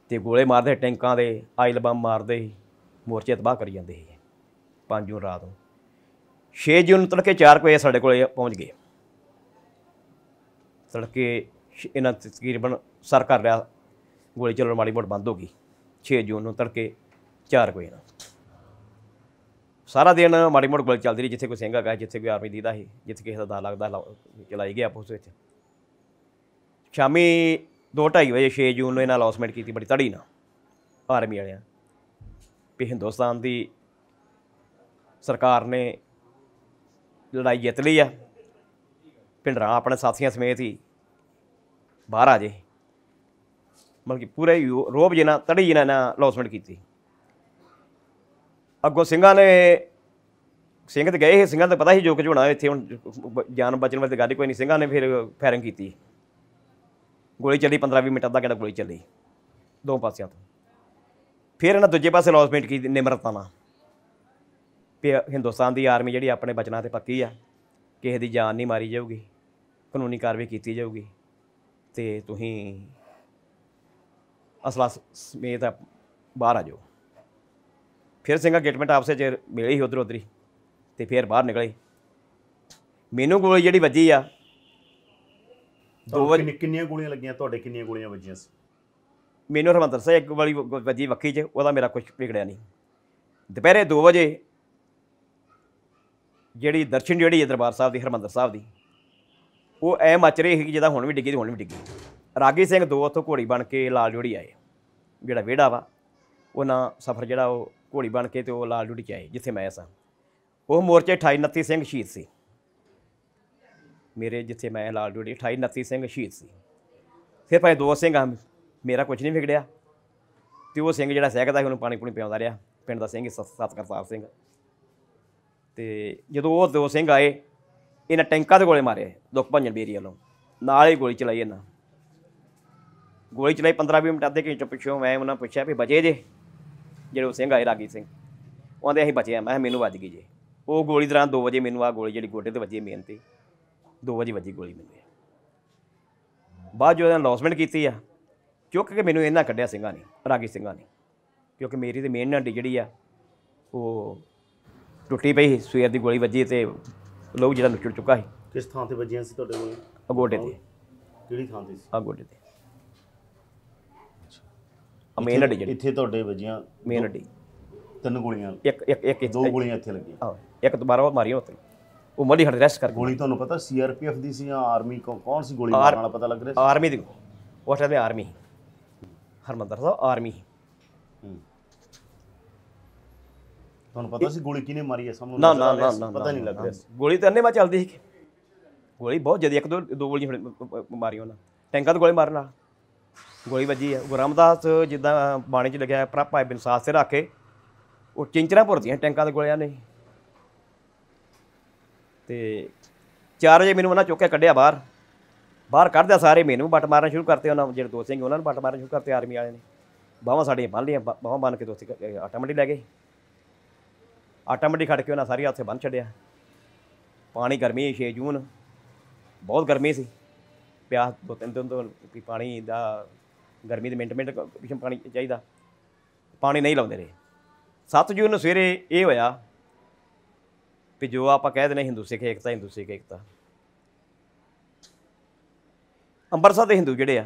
ਤੇ ਗੋਲੇ ਮਾਰਦੇ ਟੈਂਕਾਂ ਦੇ ਆਇਲ ਬੰਬ ਮਾਰਦੇ ਸੀ ਮੋਰਚੇ ਤਬਾਹ ਕਰੀ ਜਾਂਦੇ ਸੀ ਪੰਜੋਂ ਰਾਤੋਂ ਰਾਤ ਨੂੰ 6 ਜੂਨ ਨੂੰ ਤੜਕੇ 4 ਵਜੇ ਸਾਡੇ ਕੋਲੇ ਪਹੁੰਚ ਗਏ ਤੜਕੇ ਇਹਨਾਂ ਤਕਰੀਬਨ ਸਰ ਕਰ ਰਿਆ ਗੋਲੀ ਚੱਲਣ ਵਾਲੀ ਮੋੜ ਬੰਦ ਹੋ ਗਈ 6 ਜੂਨ ਨੂੰ ਤੜਕੇ 4 ਵਜੇ ਨਾਲ ਸਾਰਾ ਦਿਨ ਮਾੜੀ ਮੋੜ ਗੋਲ ਚੱਲਦੀ ਰਹੀ ਜਿੱਥੇ ਕੋਈ ਸਿੰਘ ਗਿਆ ਜਿੱਥੇ ਕੋਈ ਆਰਮੀ ਦੀਦਾ ਸੀ ਜਿੱਥੇ ਕਿਸੇ ਦਾ ਦਾ ਲੱਗਦਾ ਚਲਾਈ ਗਿਆ ਆਪਸ ਵਿੱਚ ਸ਼ਾਮੀ 2:30 ਵਜੇ 6 ਜੂਨ ਨੂੰ ਇਹਨਾਂ ਅਲਾਉਂਸਮੈਂਟ ਕੀਤੀ ਬੜੀ ਤੜੀ ਨਾਲ ਆਰਮੀ ਵਾਲਿਆਂ ਵੀ ਹਿੰਦੁਸਤਾਨ ਦੀ ਸਰਕਾਰ ਨੇ ਲੜਾਈ ਜਿੱਤ ਲਈ ਆ ਪਿੰਡਰਾ ਆਪਣੇ ਸਾਥੀਆਂ ਸਮੇਤ ਹੀ ਬਾਹਰ ਆ ਜੇ ਮਤਲਬ ਕਿ ਪੂਰੇ ਰੋਬ ਜਿਨਾ ਤੜੀ ਜਿਨਾ ਨਾ ਅਲਾਉਂਸਮੈਂਟ ਕੀਤੀ ਅੱਗੋਂ ਸਿੰਘਾਂ ਨੇ ਸਿੰਘ ਤੇ ਗਏ ਸਿੰਘਾਂ ਦਾ ਪਤਾ ਸੀ ਜੋ ਕੁਝ ਹੋਣਾ ਇੱਥੇ ਹੁਣ ਜਾਨ ਬਚਣ ਵਾਲੀ ਗੱਲ ਕੋਈ ਨਹੀਂ ਸਿੰਘਾਂ ਨੇ ਫਿਰ ਫਾਇਰਿੰਗ ਕੀਤੀ ਗੋਲੀ ਚੱਲੀ 15-20 ਮਿੰਟ ਦਾ ਕਿਹੜਾ ਗੋਲੀ ਚੱਲੀ ਦੋ ਪਾਸਿਆਂ ਤੋਂ ਫਿਰ ਇਹਨਾਂ ਦੂਜੇ ਪਾਸੇ ਅਨਾਉਂਸਮੈਂਟ ਕੀਤੀ ਨਿਮਰਤਾ ਨਾਲ ਕਿ ਹਿੰਦੁਸਤਾਨ ਦੀ ਆਰਮੀ ਜਿਹੜੀ ਆਪਣੇ ਬਚਨਾਂ ਤੇ ਪੱਕੀ ਆ ਕਿਸੇ ਦੀ ਜਾਨ ਨਹੀਂ ਮਾਰੀ ਜਾਊਗੀ ਕਾਨੂੰਨੀ ਕਾਰਵਾਈ ਕੀਤੀ ਜਾਊਗੀ ਤੇ ਤੁਸੀਂ ਅਸਲਾ ਸਮੇਤ ਬਾਹਰ ਆ ਜਾਓ ਫਿਰ ਸਿੰਘਾ ਗੇਟਮੈਂਟ ਆਪਸੇ ਚ ਮਿਲੇ ਹੀ ਉਧਰ ਉਧਰੀ ਤੇ ਫਿਰ ਬਾਹਰ ਨਿਕਲੇ ਮੈਨੂੰ ਗੋਲੀ ਜਿਹੜੀ ਵੱਜੀ ਆ ਦੋ ਵਾਰੀ ਕਿੰਨੀਆਂ ਗੋਲੀਆਂ ਲੱਗੀਆਂ ਤੁਹਾਡੇ ਕਿੰਨੀਆਂ ਗੋਲੀਆਂ ਵੱਜੀਆਂ ਸੀ ਮੈਨੂੰ ਹਰਮੰਦਰ ਸਾਹਿਬ ਇੱਕ ਵਾਲੀ ਵੱਜੀ ਵੱਖੀ 'ਚ ਉਹਦਾ ਮੇਰਾ ਕੁਝ ਵਿਗੜਿਆ ਨਹੀਂ ਦੁਪਹਿਰੇ 2 ਵਜੇ ਜਿਹੜੀ ਦਰਸ਼ਨ ਜਿਹੜੀ ਹੈ ਦਰਬਾਰ ਸਾਹਿਬ ਦੀ ਹਰਮੰਦਰ ਸਾਹਿਬ ਦੀ ਉਹ ਐ ਮੱਚ ਰਹੀ ਸੀ ਜਿਹਦਾ ਹੁਣ ਵੀ ਡਿੱਗੀ ਤੇ ਹੁਣ ਵੀ ਡਿੱਗੀ ਰਾਗੀ ਸਿੰਘ ਦੋ ਉੱਥੋਂ ਘੋੜੀ ਬਣ ਕੇ ਲਾਲ ਜੋੜੀ ਆਏ ਜਿਹੜਾ ਵਿਹੜਾ ਵਾ ਉਹਨਾਂ ਸਫਰ ਜਿਹੜਾ ਉਹ ਘੋੜੀ ਬਣ ਕੇ ਤੇ ਉਹ ਲਾਲ ਡਿਊਟੀ 'ਚ ਆਏ ਜਿੱਥੇ ਮੈਂ ਸਾਂ ਉਹ ਮੋਰਚੇ 28 29 ਸਿੰਘ ਸ਼ਹੀਦ ਸੀ ਮੇਰੇ ਜਿੱਥੇ ਮੈਂ ਲਾਲ ਡਿਊਟੀ 28 29 ਸਿੰਘ ਸ਼ਹੀਦ ਸੀ ਫਿਰ ਭਾਈ ਦੋ ਸਿੰਘ ਮੇਰਾ ਕੁਝ ਨਹੀਂ ਵਿਗੜਿਆ ਤੇ ਉਹ ਸਿੰਘ ਜਿਹੜਾ ਸਹਿਗਦਾ ਸੀ ਉਹਨੂੰ ਪਾਣੀ ਪੂਣੀ ਪਿਆਉਂਦਾ ਰਿਹਾ ਪਿੰਡ ਦਾ ਸਿੰਘ ਸਤ ਕਰਤਾਰ ਸਿੰਘ ਤੇ ਜਦੋਂ ਉਹ ਦੋ ਸਿੰਘ ਆਏ ਇਹਨਾਂ ਟੈਂਕਾਂ ਦੇ ਗੋਲੇ ਮਾਰੇ ਦੁੱਖ ਭੰਜਨ ਬੇਰੀ ਵੱਲੋਂ ਨਾਲ ਹੀ ਗੋਲੀ ਚਲਾਈ ਇਹਨਾਂ ਗੋਲੀ ਚਲਾਈ 15 20 ਮਿੰਟ ਅੱਧੇ ਘੰਟੇ ਪਿੱਛੋਂ ਮੈਂ ਉਹਨਾਂ ਪੁੱਛਿਆ ਵੀ ਬਚੇ ਜੇ ਜਿਹੜੇ ਉਹ ਸਿੰਘ ਆਏ ਰਾਗੀ ਸਿੰਘ ਉਹਦੇ ਅਸੀਂ ਬਚੇ ਆ ਮੈਂ ਮੈਨੂੰ ਵੱਜ ਗਈ ਜੇ ਉਹ ਗੋਲੀ ਦਰਾਂ 2 ਵਜੇ ਮੈਨੂੰ ਆ ਗੋਲੀ ਜਿਹੜੀ ਗੋਡੇ ਤੇ ਵੱਜੀ ਮੇਨ ਤੇ 2 ਵਜੇ ਵੱਜੀ ਗੋਲੀ ਮੈਨੂੰ ਬਾਅਦ ਜੋ ਇਹਨਾਂ ਅਨਾਉਂਸਮੈਂਟ ਕੀਤੀ ਆ ਚੁੱਕ ਕੇ ਮੈਨੂੰ ਇਹਨਾਂ ਕੱਢਿਆ ਸਿੰਘਾਂ ਨੇ ਰਾਗੀ ਸਿੰਘਾਂ ਨੇ ਕਿਉਂਕਿ ਮੇਰੀ ਤੇ ਮੇਨ ਨਾਂਡੀ ਜਿਹੜੀ ਆ ਉਹ ਟੁੱਟੀ ਪਈ ਸਵੇਰ ਦੀ ਗੋਲੀ ਵੱਜੀ ਤੇ ਲੋਕ ਜਿਹੜਾ ਨੁਚੜ ਚੁੱਕਾ ਸੀ ਕਿਸ ਥਾਂ ਤੇ ਵੱਜੀਆਂ ਸੀ ਤੁਹਾਡੇ ਕੋਲ ਅਗੋਡੇ ਤੇ ਕਿਹੜੀ ਥਾਂ ਤੇ ਸੀ ਅਗੋਡੇ ਤੇ ਮੇਨ ਅੱਡੀ ਜਿਹੜੀ ਇੱਥੇ ਤੁਹਾਡੇ ਵੱਜੀਆਂ ਮੇਨ ਅੱਡੀ ਤਿੰਨ ਗੋਲੀਆਂ ਇੱਕ ਇੱਕ ਇੱਕ ਦੋ ਗੋਲੀਆਂ ਇੱਥੇ ਲੱਗੀਆਂ ਹਾਂ ਇੱਕ ਦੁਬਾਰਾ ਮਾਰੀਆਂ ਉੱਥੇ ਉਹ ਮੱਲੀ ਹਟ ਰੈਸਟ ਕਰ ਗੋਲੀ ਤੁਹਾਨੂੰ ਪਤਾ ਸੀਆਰਪੀਐਫ ਦੀ ਸੀ ਜਾਂ ਆਰਮੀ ਕੋ ਕੌਣ ਸੀ ਗੋਲੀ ਮਾਰਨ ਵਾਲਾ ਪਤਾ ਲੱਗ ਰਿਹਾ ਸੀ ਆਰਮੀ ਦੀ ਉਹ time army Harmandir Sahib army ਤੁਹਾਨੂੰ ਪਤਾ ਸੀ ਗੋਲੀ ਕਿਨੇ ਮਾਰੀ ਐ ਸਾਨੂੰ ਨਾ ਨਾ ਨਾ ਪਤਾ ਨਹੀਂ ਲੱਗ ਰਿਹਾ ਗੋਲੀ ਤਾਂ ਅੰਨੇ ਮਾ ਚੱਲਦੀ ਸੀ ਗੋਲੀ ਬਹੁਤ ਜਿਆਦਾ ਇੱਕ ਦੋ ਦੋ ਗੋਲੀਆਂ ਮਾਰੀਆਂ ਉਹਨਾਂ ਟੈਂਕਾਂ ਤੋਂ ਗੋਲੇ ਮਾਰਨ ਨਾਲ ਗੋਲੀ ਵੱਜੀ ਹੈ ਗੁਰੂ ਰਾਮਦਾਸ ਜਿੱਦਾਂ ਬਾਣੀ 'ਚ ਲਿਖਿਆ ਹੈ ਪ੍ਰਭ ਭਾਈ ਬਿਨਸਾਸ ਤੇ ਰੱਖੇ ਉਹ ਚਿੰਚਰਾਪੁਰ ਦੀਆਂ ਟੈਂਕਾਂ ਦੇ ਗੋਲਿਆਂ ਨੇ ਤੇ 4 ਵਜੇ ਮੈਨੂੰ ਉਹਨਾਂ ਚੁੱਕ ਕੇ ਕੱਢਿਆ ਬਾਹਰ ਬਾਹਰ ਕੱਢਦਿਆ ਸਾਰੇ ਮੈਨੂੰ ਬੱਟ ਮਾਰਨਾ ਸ਼ੁਰੂ ਕਰਤੇ ਉਹਨਾਂ ਜਿਹੜੇ ਦੋ ਸਿੰਘ ਉਹਨਾਂ ਨੂੰ ਬੱਟ ਮਾਰਨਾ ਸ਼ੁਰੂ ਕਰਤੇ ਆਰਮੀ ਵਾਲੇ ਨੇ ਬਾਹਾਂ ਸਾਡੀਆਂ ਬੰਨ ਲਈਆਂ ਬਾਹਾਂ ਬੰਨ ਕੇ ਦੋਸਤੀ ਆਟਾ ਮੰਡੀ ਲੈ ਗਏ ਆਟਾ ਮੰਡੀ ਖੜ ਕੇ ਉਹਨਾਂ ਸਾਰੀ ਹੱਥੇ ਬੰਨ ਛੱਡਿਆ ਪਾਣੀ ਗਰਮੀ 6 ਜੂਨ ਬਹੁਤ ਗਰਮੀ ਸੀ ਪਿਆਸ ਦੋ ਤਿੰਨ ਦਿਨ ਤੋਂ ਪਾਣੀ ਦਾ ਗਰਮੀ ਦੇ ਮਿੰਟ ਮਿੰਟ ਪਿੱਛੇ ਪਾਣੀ ਚਾਹੀਦਾ ਪਾਣੀ ਨਹੀਂ ਲਾਉਂਦੇ ਰਹੇ 7 ਜੂਨ ਨੂੰ ਸਵੇਰੇ ਇਹ ਹੋਇਆ ਵੀ ਜੋ ਆਪਾਂ ਕਹਿ ਦਿੰਦੇ ਹਿੰਦੂ ਸਿੱਖ ਇਕਤਾ ਹਿੰਦੂ ਸਿੱਖ ਇਕਤਾ ਅੰਮ੍ਰਿਤਸਰ ਦੇ ਹਿੰਦੂ ਜਿਹੜੇ ਆ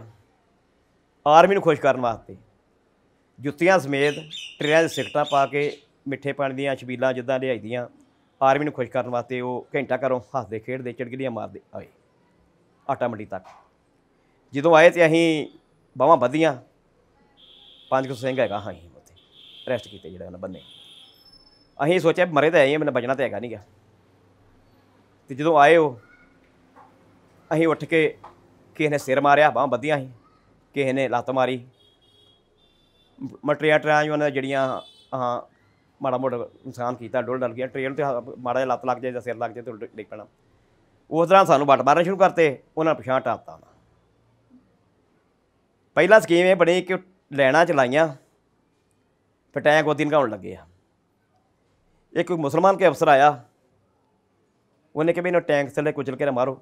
ਆਰਮੀ ਨੂੰ ਖੁਸ਼ ਕਰਨ ਵਾਸਤੇ ਜੁੱਤੀਆਂ ਸਮੇਤ ਟਰੇਨਾਂ ਸਿਕਟਾਂ ਪਾ ਕੇ ਮਿੱਠੇ ਪਾਣੀ ਦੀਆਂ ਛਬੀਲਾਂ ਜਿੱਦਾਂ ਲਿਆਈਆਂ ਆਰਮੀ ਨੂੰ ਖੁਸ਼ ਕਰਨ ਵਾਸਤੇ ਉਹ ਘੰਟਾ ਘਰੋਂ ਹੱਸਦੇ ਖੇਡਦੇ ਚੜਗਲੀਆਂ ਮਾਰਦੇ ਆਏ ਆਟਾ ਮੰਡੀ ਤੱਕ ਜਦੋਂ ਆਏ ਤੇ ਅਸੀਂ ਬਾਹਾਂ ਬੱਧੀਆਂ ਪੰਜ ਕੁ ਸਿੰਘ ਹੈਗਾ ਹਾਂ ਹੀ ਉੱਥੇ ਰੈਸਟ ਕੀਤੇ ਜਿਹੜਾ ਉਹਨਾਂ ਬੰਨੇ ਅਸੀਂ ਸੋਚਿਆ ਮਰੇ ਤਾਂ ਆਏ ਮੈਨੂੰ ਬਚਣਾ ਤਾਂ ਹੈਗਾ ਨਹੀਂਗਾ ਤੇ ਜਦੋਂ ਆਏ ਉਹ ਅਸੀਂ ਉੱਠ ਕੇ ਕਿਸੇ ਨੇ ਸਿਰ ਮਾਰਿਆ ਬਾਹਾਂ ਬੱਧੀਆਂ ਸੀ ਕਿਸੇ ਨੇ ਲੱਤ ਮਾਰੀ ਮਟਰੀਆਂ ਟਰਾਂ ਉਹਨਾਂ ਜਿਹੜੀਆਂ ਹਾਂ ਮਾੜਾ ਮੋੜਾ ਇਨਸਾਨ ਕੀਤਾ ਡੁੱਲ ਡਲ ਗਿਆ ਟ੍ਰੇਨ ਤੇ ਮਾੜਾ ਜਿਹਾ ਲੱਤ ਲੱਗ ਜਾਏ ਜਾਂ ਸਿਰ ਲੱਗ ਜਾਏ ਤੇ ਡਿੱਗ ਪੈਣਾ ਉਸ ਤਰ੍ਹਾਂ ਸਾਨੂੰ ਵੱਟ ਮਾਰਨਾ ਸ਼ੁਰੂ ਕਰਤੇ ਉਹਨਾਂ ਪਛਾਣ ਟਾਪਤਾ ਪਹਿਲਾ ਸਕੀਮ ਇਹ ਬਣੀ ਕਿ ਲੈਣਾ ਚਲਾਈਆਂ ਫਿਰ ਟੈਂਕ ਘਾਉਣ ਲੱਗੇ ਆ ਇੱਕ ਕੋਈ ਮੁਸਲਮਾਨ ਕੇ ਅਫਸਰ ਆਇਆ ਉਹਨੇ ਕਿਹਾ ਵੀ ਇਹਨਾਂ ਟੈਂਕ ਥੱਲੇ ਕੁਚਲ ਕੇ ਮਾਰੋ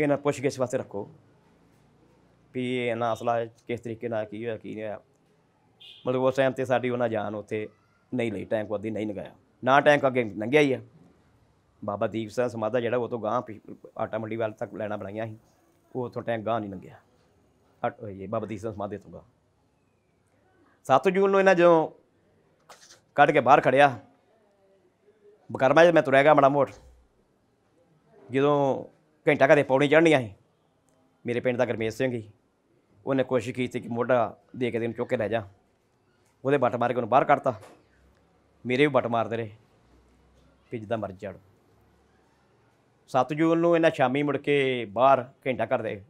ਇਹਨਾਂ ਪੁੱਛ ਇਸ ਵਾਸਤੇ ਰੱਖੋ ਵੀ ਇਹਨਾਂ ਅਸਲਾ ਕਿਸ ਤਰੀਕੇ ਨਾਲ ਕੀ ਹੋਇਆ ਕੀ ਨਹੀਂ ਹੋਇਆ ਮਤਲਬ ਉਸ ਟਾਈਮ ਤੇ ਸਾਡੀ ਉਹਨਾਂ ਜਾਨ ਉੱਥੇ ਨਹੀਂ ਲਈ ਟੈਂਕ ਵਾਦੀ ਨਹੀਂ ਲਗਾਇਆ ਨਾ ਟੈਂਕ ਅੱਗੇ ਲੰਘਿਆ ਹੀ ਆ ਬਾਬਾ ਦੀਪ ਸਿੰਘ ਸਮਾਦਾ ਜਿਹੜਾ ਉਹ ਤੋਂ ਗਾਂ ਆਟਾ ਮੰਡੀ ਵਾਲ ਤੱਕ ਲੈਣਾ ਬਣਾਈਆਂ ਸੀ ਉਹ ਉੱਥੋਂ ਟੈਂਕ ਗਾਂ ਨਹੀਂ ਲੰਘਿਆ બાબા ઈસન માદે તુગા ਸਤਜੂਲ ਨੂੰ ਇਹਨਾਂ જો ਕੱਢ ਕੇ ਬਾਹਰ ਖੜਿਆ ਬਕਰਮਾ ਜੇ ਮੈਂ ਤੁਰਿਆ ਗਿਆ ਮੜਾ ਮੋਟ ਜਦੋਂ ਘੰਟਾ ਘਰੇ ਪੌਣੀ ਚੜ੍ਹਨੀਆਂ ਸੀ ਮੇਰੇ ਪਿੰਡ ਦਾ ਗਰਮੇਸ਼ ਸਿੰਘ ਹੀ ਉਹਨੇ ਕੋਸ਼ਿਸ਼ ਕੀਤੀ ਕਿ ਮੋਢਾ ਦੇ ਕੇ ਦੇਨ ਚੁੱਕ ਕੇ ਲੈ ਜਾ ਉਹਦੇ ਬੱਟ ਮਾਰ ਕੇ ਉਹਨੂੰ ਬਾਹਰ ਕੱਢਤਾ ਮੇਰੇ ਵੀ ਬੱਟ ਮਾਰਦੇ ਰਹੇ ਕਿ ਜਿੱਦਾਂ ਮਰ ਜਾੜ 7 ਜੂਨ ਨੂੰ ਇਹਨਾਂ ਸ਼ਾਮੀ ਮੁੜ ਕੇ ਬਾਹਰ ਘੰਟਾ ਘਰ ਦੇ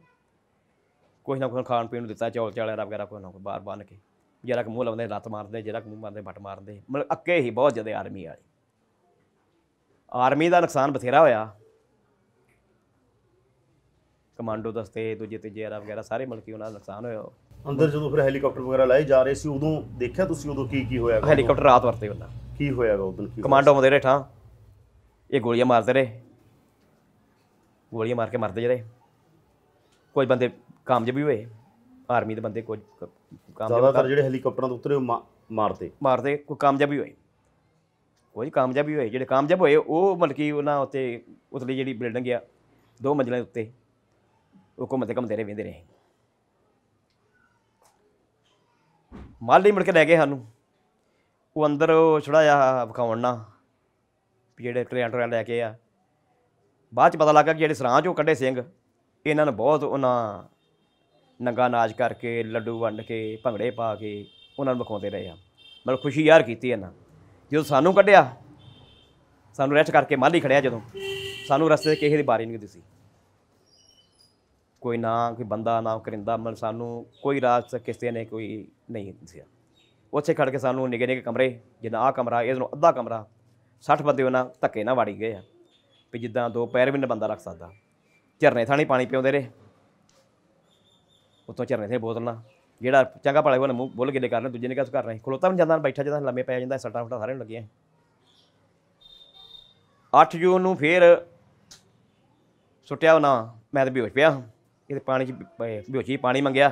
ਕੁਝ ਨਾ ਕੁਝ ਖਾਣ ਪੀਣ ਨੂੰ ਦਿੱਤਾ ਚੌਲ ਦਾ ਵਗੈਰਾ ਕੋਈ ਨਾ ਕੋਈ ਬਾਹਰ ਬੰਨ ਕੇ ਜਿਹੜਾ ਕਿ ਮੂੰਹ ਲਾਉਂਦੇ ਲੱਤ ਮਾਰਦੇ ਜਿਹੜਾ ਕਿ ਮੂੰਹ ਮਾਰਦੇ ਵੱਟ ਮਾਰਦੇ ਮਤਲਬ ਅੱਕੇ ਹੀ ਬਹੁਤ ਜ਼ਿਆਦਾ ਆਰਮੀ ਵਾਲੇ ਆਰਮੀ ਦਾ ਨੁਕਸਾਨ ਬਥੇਰਾ ਹੋਇਆ ਕਮਾਂਡੋ ਦਸਤੇ ਦੂਜੇ ਤੇ ਆਰਾ ਵਗੈਰਾ ਸਾਰੇ ਮਲਕੀ ਉਹਨਾਂ ਦਾ ਨੁਕਸਾਨ ਹੋਇਆ ਅੰਦਰ ਜਦੋਂ ਫਿਰ ਹੈਲੀਕਾਪਟਰ ਵਗੈਰਾ ਲਾਏ ਜਾ ਰਹੇ ਸੀ ਉਦੋਂ ਦੇਖਿਆ ਤੁਸੀਂ ਉਦੋਂ ਕੀ ਕੀ ਹੋਇਆ ਹੈਲੀਕਾਪਟਰ ਰਾਤ ਵਰਤੇ ਉਹਨਾਂ ਕੀ ਹੋਇਆਗਾ ਉਦੋਂ ਕੀ ਕਮਾਂਡੋ ਮਦੇ ਰੇਠਾ ਇਹ ਗੋਲੀਆਂ ਮਾਰਦੇ ਰਹੇ ਗੋਲੀਆਂ ਮਾਰ ਕੇ ਮਰਦੇ ਜਿਹੜੇ ਕੋਈ ਬੰਦੇ ਕਾਮਯਾਬ ਵੀ ਹੋਏ ਆਰਮੀ ਦੇ ਬੰਦੇ ਕੁਝ ਜ਼ਿਆਦਾਤਰ ਜਿਹੜੇ ਹੈਲੀਕਾਪਟਰਾਂ ਤੋਂ ਉਤਰੇ ਉਹ ਮਾਰਦੇ ਮਾਰਦੇ ਕੋਈ ਕਾਮਯਾਬ ਵੀ ਹੋਏ ਕੋਈ ਕਾਮਯਾਬ ਵੀ ਹੋਏ ਜਿਹੜੇ ਕਾਮਯਾਬ ਹੋਏ ਉਹ ਮਤਲਬ ਕਿ ਉਹਨਾਂ ਉੱਤੇ ਉਤਲੀ ਜਿਹੜੀ ਬਿਲਡਿੰਗ ਆ ਦੋ ਮੰਜ਼ਲਾਂ ਉੱਤੇ ਉਹ ਘੁੰਮਦੇ ਘੁੰਮਦੇ ਰਹੇ ਵੇਂਦੇ ਰਹੇ ਮਾਲ ਲਈ ਮੁੜ ਕੇ ਲੈ ਗਏ ਸਾਨੂੰ ਉਹ ਅੰਦਰ ਉਹ ਥੋੜ੍ਹਾ ਜਿਹਾ ਵਿਖਾਉਣ ਨਾ ਵੀ ਜਿਹੜੇ ਟਰੇਨ ਟਰੇਨ ਲੈ ਕੇ ਆ ਬਾਅਦ ਚ ਪਤਾ ਲੱਗਾ ਕਿ ਜਿਹੜੇ ਸਰਾਂ ਚੋਂ ਕੱਢੇ ਸਿੰਘ ਇਹਨਾਂ ਨੂੰ ਬਹੁਤ ਉਹਨਾਂ ਨੰਗਾ ਨਾਚ ਕਰਕੇ ਲੱਡੂ ਵੰਡ ਕੇ ਭੰਗੜੇ ਪਾ ਕੇ ਉਹਨਾਂ ਨੂੰ ਵਿਖਾਉਂਦੇ ਰਹੇ ਆ ਮਤਲਬ ਖੁਸ਼ੀ ਯਾਰ ਕੀਤੀ ਇਹਨਾਂ ਜਦੋਂ ਸਾਨੂੰ ਕੱਢਿਆ ਸਾਨੂੰ ਰੈਸਟ ਕਰਕੇ ਮਾਲੀ ਖੜਿਆ ਜਦੋਂ ਸਾਨੂੰ ਰਸਤੇ ਕਿਸੇ ਦੀ ਬਾਰੀ ਨਹੀਂ ਦਿਸੀ ਕੋਈ ਨਾ ਕੋਈ ਬੰਦਾ ਨਾ ਕਰਿੰਦਾ ਮਨ ਸਾਨੂੰ ਕੋਈ ਰਾਤ ਕਿਸੇ ਨੇ ਕੋਈ ਨਹੀਂ ਦਿਸਿਆ ਉੱਥੇ ਖੜ ਕੇ ਸਾਨੂੰ ਨਿਗੇ ਨਿਗੇ ਕਮਰੇ ਜਿੰਨਾ ਆ ਕਮਰਾ ਇਹਨੂੰ ਅੱਧਾ ਕਮਰਾ 60 ਬੰਦੇ ਉਹਨਾਂ ਧੱਕੇ ਨਾਲ ਵਾੜੀ ਗਏ ਆ ਵੀ ਜਿੱਦਾਂ ਦੋ ਪੈਰ ਵੀ ਨਾ ਬੰਦਾ ਰੱਖ ਸਕਦਾ ਝਰਨੇ ਥਾਣੀ ਪਾਣੀ ਪਿਉਂਦੇ ਰਹੇ ਉੱਤੋਂ ਚਰਨੇ ਤੇ ਬੋਤਲਾਂ ਜਿਹੜਾ ਚੰਗਾ ਭਾਲੇ ਉਹਨਾਂ ਮੂੰਹ ਬੁੱਲ ਦੇ ਕਰਨ ਦੂਜੇ ਨੇ ਕਿਸ ਕਰ ਰਹੇ ਖਲੋਤਾ ਵੀ ਜਾਂਦਾ ਬੈਠਾ ਜਾਂਦਾ ਲੰਮੇ ਪੈ ਜਾਂਦਾ ਸੱਟਾਂ ਫਟਾ ਸਾਰੇ ਲੱਗੇ ਲੱਗੀਆਂ 8 ਜੂਨ ਨੂੰ ਫੇਰ ਸੁੱਟਿਆ ਨਾ ਮੈਂ ਤਾਂ ਬੇਹੋਸ਼ ਪਿਆ ਇਹਦੇ ਪਾਣੀ ਚ ਬੇਹੋਸ਼ੀ ਪਾਣੀ ਮੰਗਿਆ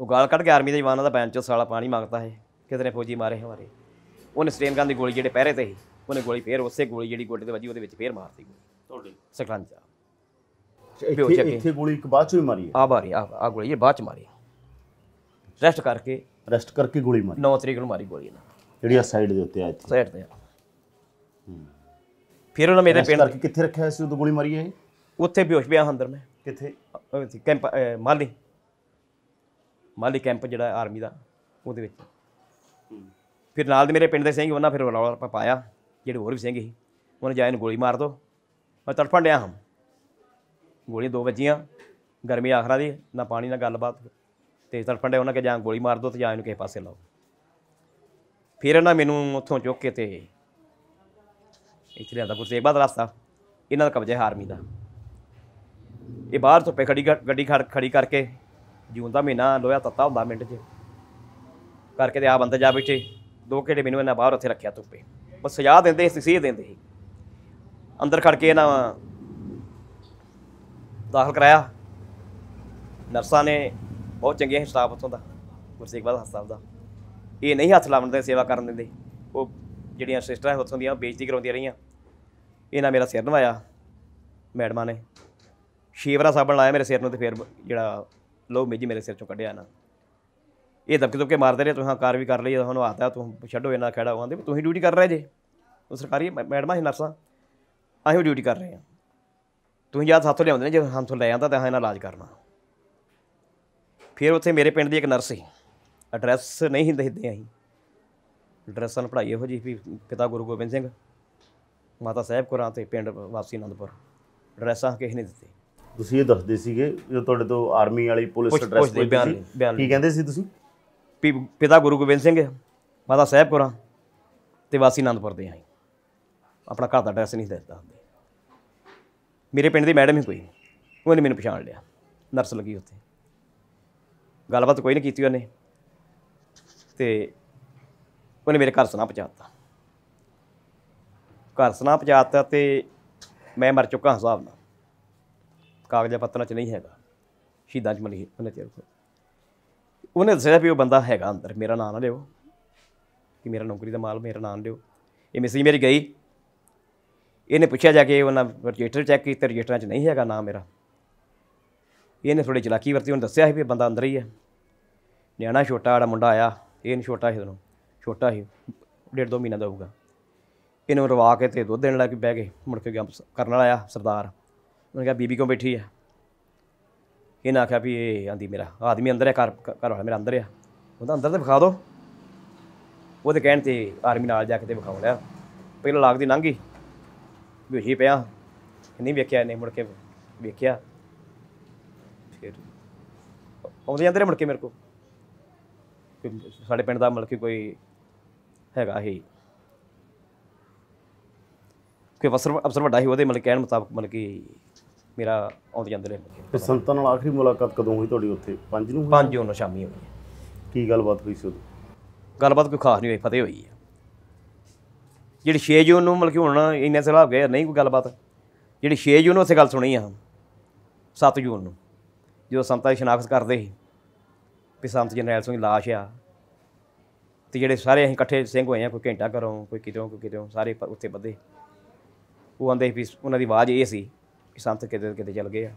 ਉਹ ਗਾਲ ਕੱਢ ਕੇ ਆਰਮੀ ਦੇ ਜਵਾਨਾਂ ਦਾ ਬੈਂਚ ਸਾਲਾ ਪਾਣੀ ਮੰਗਦਾ ਹੈ ਕਿਤੇ ਨੇ ਫੌਜੀ ਮਾਰੇ ਹਵਾਰੇ ਉਹਨੇ ਸਟੇਨ ਗਨ ਦੀ ਗੋਲੀ ਜਿਹੜੇ ਪਹਿਰੇ ਤੇ ਸੀ ਉਹਨੇ ਗੋਲੀ ਫੇਰ ਉਸੇ ਗੋਲੀ ਜਿਹੜੀ ਗੋਡੇ ਤੇ ਵੱਜੀ ਉਹਦੇ ਵਿੱਚ ਫੇਰ ਮਾਰਤੀ ਤੁਹਾਡੇ ਸਕਲਾਂਚਾ ਪਿਓ ਇੱਥੇ ਚੱਕੇ ਇੱਥੇ ਗੋਲੀ ਇੱਕ ਬਾਅਦ ਚ ਵੀ ਮਾਰੀ ਹੈ ਆ ਮਾਰੀ ਆ ਆ ਗੋਲੀ ਇਹ ਬਾਅਦ ਚ ਮਾਰੀ ਰੈਸਟ ਕਰਕੇ ਰੈਸਟ ਕਰਕੇ ਗੋਲੀ ਮਾਰੀ 9 ਤਰੀਕ ਨੂੰ ਮਾਰੀ ਗੋਲੀ ਇਹਨਾਂ ਜਿਹੜੀ ਆ ਸਾਈਡ ਦੇ ਉੱਤੇ ਆ ਇੱਥੇ ਸਾਈਡ ਤੇ ਆ। ਫਿਰ ਉਹਨਾਂ ਮੇਰੇ ਪਿੰਡ ਕਰਕੇ ਕਿੱਥੇ ਰੱਖਿਆ ਸੀ ਉਦੋਂ ਗੋਲੀ ਮਾਰੀ ਹੈ ਇਹ? ਉੱਥੇ ਬੇਹੋਸ਼ ਪਿਆ ਅੰਦਰ ਮੈਂ ਕਿੱਥੇ ਕੈਂਪ ਮਾਲੀ ਮਾਲੀ ਕੈਂਪ ਜਿਹੜਾ ਆਰਮੀ ਦਾ ਉਹਦੇ ਵਿੱਚ ਫਿਰ ਨਾਲ ਦੇ ਮੇਰੇ ਪਿੰਡ ਦੇ ਸਿੰਘ ਉਹਨਾਂ ਫਿਰ ਰੌਲਾ ਪਾਇਆ ਜਿਹੜੇ ਹੋਰ ਵੀ ਸਿੰਘ ਸੀ ਉਹਨਾਂ ਜਾਇਨ ਗੋਲੀ ਮਾਰ ਦੋ ਮੈਂ ਤੜਫਣ ਡਿਆ ਹਾਂ ਗੋਲੀ ਦੋ ਵੱਜੀਆਂ ਗਰਮੀ ਆਖਰਾ ਦੀ ਨਾ ਪਾਣੀ ਨਾ ਗੱਲਬਾਤ ਤੇ ਤੜਫੰਡੇ ਉਹਨਾਂ ਕੇ ਜਾਂ ਗੋਲੀ ਮਾਰ ਦੋ ਤੇ ਜਾਂ ਇਹਨੂੰ ਕਿਸੇ ਪਾਸੇ ਲਾਓ ਫਿਰ ਇਹਨਾਂ ਮੈਨੂੰ ਉੱਥੋਂ ਚੁੱਕ ਕੇ ਤੇ ਇੱਥੇ ਲਿਆਂਦਾ ਇੱਕ ਬਾਦ ਰਸਤਾ ਇਹਨਾਂ ਦਾ ਕਬਜ਼ਾ ਹਾਰਮੀ ਦਾ ਇਹ ਬਾਹਰ ਪੇ ਖੜੀ ਗੱਡੀ ਖੜੀ ਕਰਕੇ ਜੂਨ ਦਾ ਮਹੀਨਾ ਲੋਹਾ ਤੱਤਾ ਹੁੰਦਾ ਮਿੰਟ 'ਚ ਕਰਕੇ ਤੇ ਆ ਬੰਦੇ ਜਾ ਬੈਠੇ ਦੋ ਘੇੜੇ ਮੈਨੂੰ ਇਹਨਾਂ ਬਾਹਰ ਉੱਥੇ ਰੱਖਿਆ ਧੁੱਪੇ ਬਸ ਸਜ਼ਾ ਦਿੰਦੇ ਸੀ ਸੀਹ ਦਿੰਦੇ ਸੀ ਅੰਦਰ ਖੜ ਕੇ ਇਹਨਾਂ ਦਾਖਲ ਕਰਾਇਆ ਨਰਸਾਂ ਨੇ ਬਹੁਤ ਚੰਗੇ ਸਟਾਫ ਉੱਥੋਂ ਦਾ ਗੁਰਸੇਖਵਾਲ ਹਸਪਤਾਲ ਦਾ ਇਹ ਨਹੀਂ ਹੱਥ ਲਾਉਣ ਦੇ ਸੇਵਾ ਕਰਨ ਦਿੰਦੇ ਉਹ ਜਿਹੜੀਆਂ ਸਿਸਟਰਾਂ ਉਥੋਂ ਦੀਆਂ ਬੇਇੱਜ਼ਤੀ ਕਰਾਉਂਦੀਆਂ ਰਹੀਆਂ ਇਹਨਾਂ ਮੇਰਾ ਸਿਰ ਨਵਾਇਆ ਮੈਡਮਾਂ ਨੇ ਸ਼ੀਵਰਾ ਸਾਬਣ ਲਾਇਆ ਮੇਰੇ ਸਿਰ ਨੂੰ ਤੇ ਫਿਰ ਜਿਹੜਾ ਲੋ ਮੇਜੀ ਮੇਰੇ ਸਿਰ ਚੋਂ ਕੱਢਿਆ ਨਾ ਇਹ ਦਬਕੇ ਦਬਕੇ ਮਾਰਦੇ ਰਹੇ ਤੁਸੀਂ ਕਾਰ ਵੀ ਕਰ ਲਈ ਤੁਹਾਨੂੰ ਆਤਾ ਤੂੰ ਛੱਡੋ ਇਹਨਾਂ ਖੜਾ ਦੇ ਤੁਸੀਂ ਡਿਊਟੀ ਕਰ ਰਹੇ ਜੇ ਉਹ ਸਰਕਾਰੀ ਮੈਡਮਾਂ ਹੀ ਨਰਸਾਂ ਅਸੀਂ ਡਿਊਟੀ ਕਰ ਰਹੇ ਹਾਂ ਤੂੰ ਯਾਦ ਸਾਥੋਂ ਲਿਆਉਂਦੇ ਨੇ ਜੇ ਹਮਥੋਂ ਲੈ ਆਂਦਾ ਤਾਂ ਇਹਨਾਂ ਇਲਾਜ ਕਰਨਾ ਫਿਰ ਉੱਥੇ ਮੇਰੇ ਪਿੰਡ ਦੀ ਇੱਕ ਨਰਸ ਸੀ ਐਡਰੈਸ ਨਹੀਂ ਹਿੱਦੇ ਅਸੀਂ ਐਡਰੈਸਾਂ ਪੜਾਈ ਇਹੋ ਜੀ ਵੀ ਪਿਤਾ ਗੁਰੂ ਗੋਬਿੰਦ ਸਿੰਘ ਮਾਤਾ ਸਾਹਿਬ ਕੋਰਾਂ ਤੇ ਪਿੰਡ ਵਾਸੀ ਅਨੰਦਪੁਰ ਐਡਰੈਸਾਂ ਕਿਸੇ ਨੇ ਦਿੱਤੇ ਤੁਸੀਂ ਇਹ ਦੱਸਦੇ ਸੀਗੇ ਜੋ ਤੁਹਾਡੇ ਤੋਂ ਆਰਮੀ ਵਾਲੀ ਪੁਲਿਸ ਐਡਰੈਸ ਕੋਈ ਕੀ ਕਹਿੰਦੇ ਸੀ ਤੁਸੀਂ ਪਿਤਾ ਗੁਰੂ ਗੋਬਿੰਦ ਸਿੰਘ ਮਾਤਾ ਸਾਹਿਬ ਕੋਰਾਂ ਤੇ ਵਾਸੀ ਅਨੰਦਪੁਰ ਦੇ ਆਈ ਆਪਣਾ ਘਰ ਦਾ ਐਡਰੈਸ ਨਹੀਂ ਦਿੱਤਾ ਹੁੰਦੇ ਮੇਰੇ ਪਿੰਡ ਦੀ ਮੈਡਮ ਹੀ ਕੋਈ ਉਹਨੇ ਮੈਨੂੰ ਪਛਾਣ ਲਿਆ ਨਰਸ ਲੱਗੀ ਉੱਥੇ ਗੱਲਬਾਤ ਕੋਈ ਨਹੀਂ ਕੀਤੀ ਉਹਨੇ ਤੇ ਉਹਨੇ ਮੇਰੇ ਘਰ ਸੁਣਾ ਪਹੁੰਚਾਤਾ ਘਰ ਸੁਣਾ ਪਹੁੰਚਾਤਾ ਤੇ ਮੈਂ ਮਰ ਚੁੱਕਾ ਹਾਂ ਹਿਸਾਬ ਨਾਲ ਕਾਗਜ਼ਾ ਪੱਤਰਾਂ 'ਚ ਨਹੀਂ ਹੈਗਾ ਸ਼ਹੀਦਾਂ 'ਚ ਮਲੀ ਉਹਨੇ ਤੇਰੇ ਕੋਲ ਉਹਨੇ ਦੱਸਿਆ ਵੀ ਉਹ ਬੰਦਾ ਹੈਗਾ ਅੰਦਰ ਮੇਰਾ ਨਾਂ ਨਾ ਲਿਓ ਕਿ ਮੇਰਾ ਨੌਕਰੀ ਦਾ ਮਾਲ ਮੇਰਾ ਨਾਂ ਲਿਓ ਇਹ ਮੈਸੇਜ ਮੇਰੀ ਗਈ ਇਹਨੇ ਪੁੱਛਿਆ ਜਾ ਕੇ ਉਹਨਾਂ ਰਜਿਸਟਰ ਚੈੱਕ ਕੀਤਾ ਰਜਿਸਟਰਾਂ 'ਚ ਨਹੀਂ ਹੈਗਾ ਨਾਮ ਮੇਰਾ ਇਹਨੇ ਥੋੜੀ ਚਲਾਕੀ ਵਰਤੀ ਉਹਨਾਂ ਦੱਸਿਆ ਸੀ ਵੀ ਬੰਦਾ ਅੰਦਰ ਹੀ ਹੈ ਨਿਆਣਾ ਛੋਟਾ ਆੜਾ ਮੁੰਡਾ ਆਇਆ ਇਹ ਨਹੀਂ ਛੋਟਾ ਸੀ ਉਹਨੂੰ ਛੋਟਾ ਸੀ ਡੇਢ ਦੋ ਮਹੀਨਾ ਦਾ ਹੋਊਗਾ ਇਹਨੂੰ ਰਵਾ ਕੇ ਤੇ ਦੁੱਧ ਦੇਣ ਲੱਗ ਬਹਿ ਗਏ ਮੁੜ ਕੇ ਕਰਨ ਵਾਲਾ ਆ ਸਰਦਾਰ ਉਹਨੇ ਕਿਹਾ ਬੀਬੀ ਕਿਉਂ ਬੈਠੀ ਆ ਇਹਨੇ ਆਖਿਆ ਵੀ ਇਹ ਆਂਦੀ ਮੇਰਾ ਆਦਮੀ ਅੰਦਰ ਹੈ ਘਰ ਘਰ ਵਾਲਾ ਮੇਰਾ ਅੰਦਰ ਆ ਉਹਦਾ ਅੰਦਰ ਤੇ ਵਿਖਾ ਦਿਓ ਉਹਦੇ ਕਹਿਣ ਤੇ ਆਰਮੀ ਨਾਲ ਜਾ ਕੇ ਤੇ ਵਿਖਾਉਣ ਲਿਆ ਪਹਿਲਾਂ ਲਾਗ ਦੀ ਲੰਘੀ ਵੇਖੀ ਪਿਆ ਨਹੀਂ ਵੇਖਿਆ ਨਹੀਂ ਮੁੜ ਕੇ ਵੇਖਿਆ ਫਿਰ ਆਉਂਦੇ ਜਾਂਦੇ ਮੁੜ ਕੇ ਮੇਰੇ ਕੋ ਸਾਡੇ ਪਿੰਡ ਦਾ ਮਤਲਬ ਕਿ ਕੋਈ ਹੈਗਾ ਹੀ ਕੋਈ ਅਫਸਰ ਅਫਸਰ ਵੱਡਾ ਹੀ ਉਹਦੇ ਮਤਲਬ ਕਹਿਣ ਮੁਤਾਬਕ ਮਤਲਬ ਕਿ ਮੇਰਾ ਆਉਂਦੇ ਜਾਂਦੇ ਰਹੇ ਤੇ ਸੰਤਾਂ ਨਾਲ ਆਖਰੀ ਮੁਲਾਕਾਤ ਕਦੋਂ ਹੋਈ ਤੁਹਾਡੀ ਉੱਥੇ 5 ਨੂੰ 5 ਨੂੰ ਸ਼ਾਮੀ ਹੋਈ ਕੀ ਗੱਲਬਾਤ ਹੋਈ ਸੀ ਉਦੋਂ ਗੱਲਬਾਤ ਕੋਈ ਖਾਸ ਨਹੀਂ ਹੋਈ ਫਤਿਹ ਹੋਈ ਹੈ ਜਿਹੜੀ 6 ਜੂਨ ਨੂੰ ਮਤਲਬ ਕਿ ਹੁਣ ਇੰਨੇ ਸਾਲ ਹੋ ਗਏ ਨਹੀਂ ਕੋਈ ਗੱਲਬਾਤ ਜਿਹੜੀ 6 ਜੂਨ ਨੂੰ ਅਸੀਂ ਗੱਲ ਸੁਣੀ ਆ 7 ਜੂਨ ਨੂੰ ਜਦੋਂ ਸੰਤਾਂ ਦੀ ਸ਼ਨਾਖਤ ਕਰਦੇ ਸੀ ਵੀ ਸੰਤ ਜਨਰਲ ਸਿੰਘ ਦੀ ਲਾਸ਼ ਆ ਤੇ ਜਿਹੜੇ ਸਾਰੇ ਅਸੀਂ ਇਕੱਠੇ ਸਿੰਘ ਹੋਏ ਆ ਕੋਈ ਘੰਟਾ ਕਰੋ ਕੋਈ ਕਿਤੋਂ ਕੋਈ ਕਿਤੋਂ ਸਾਰੇ ਉੱਥੇ ਬੱਦੇ ਉਹ ਆਂਦੇ ਵੀ ਉਹਨਾਂ ਦੀ ਆਵਾਜ਼ ਇਹ ਸੀ ਕਿ ਸੰਤ ਕਿਤੇ ਕਿਤੇ ਚਲ ਗਏ ਆ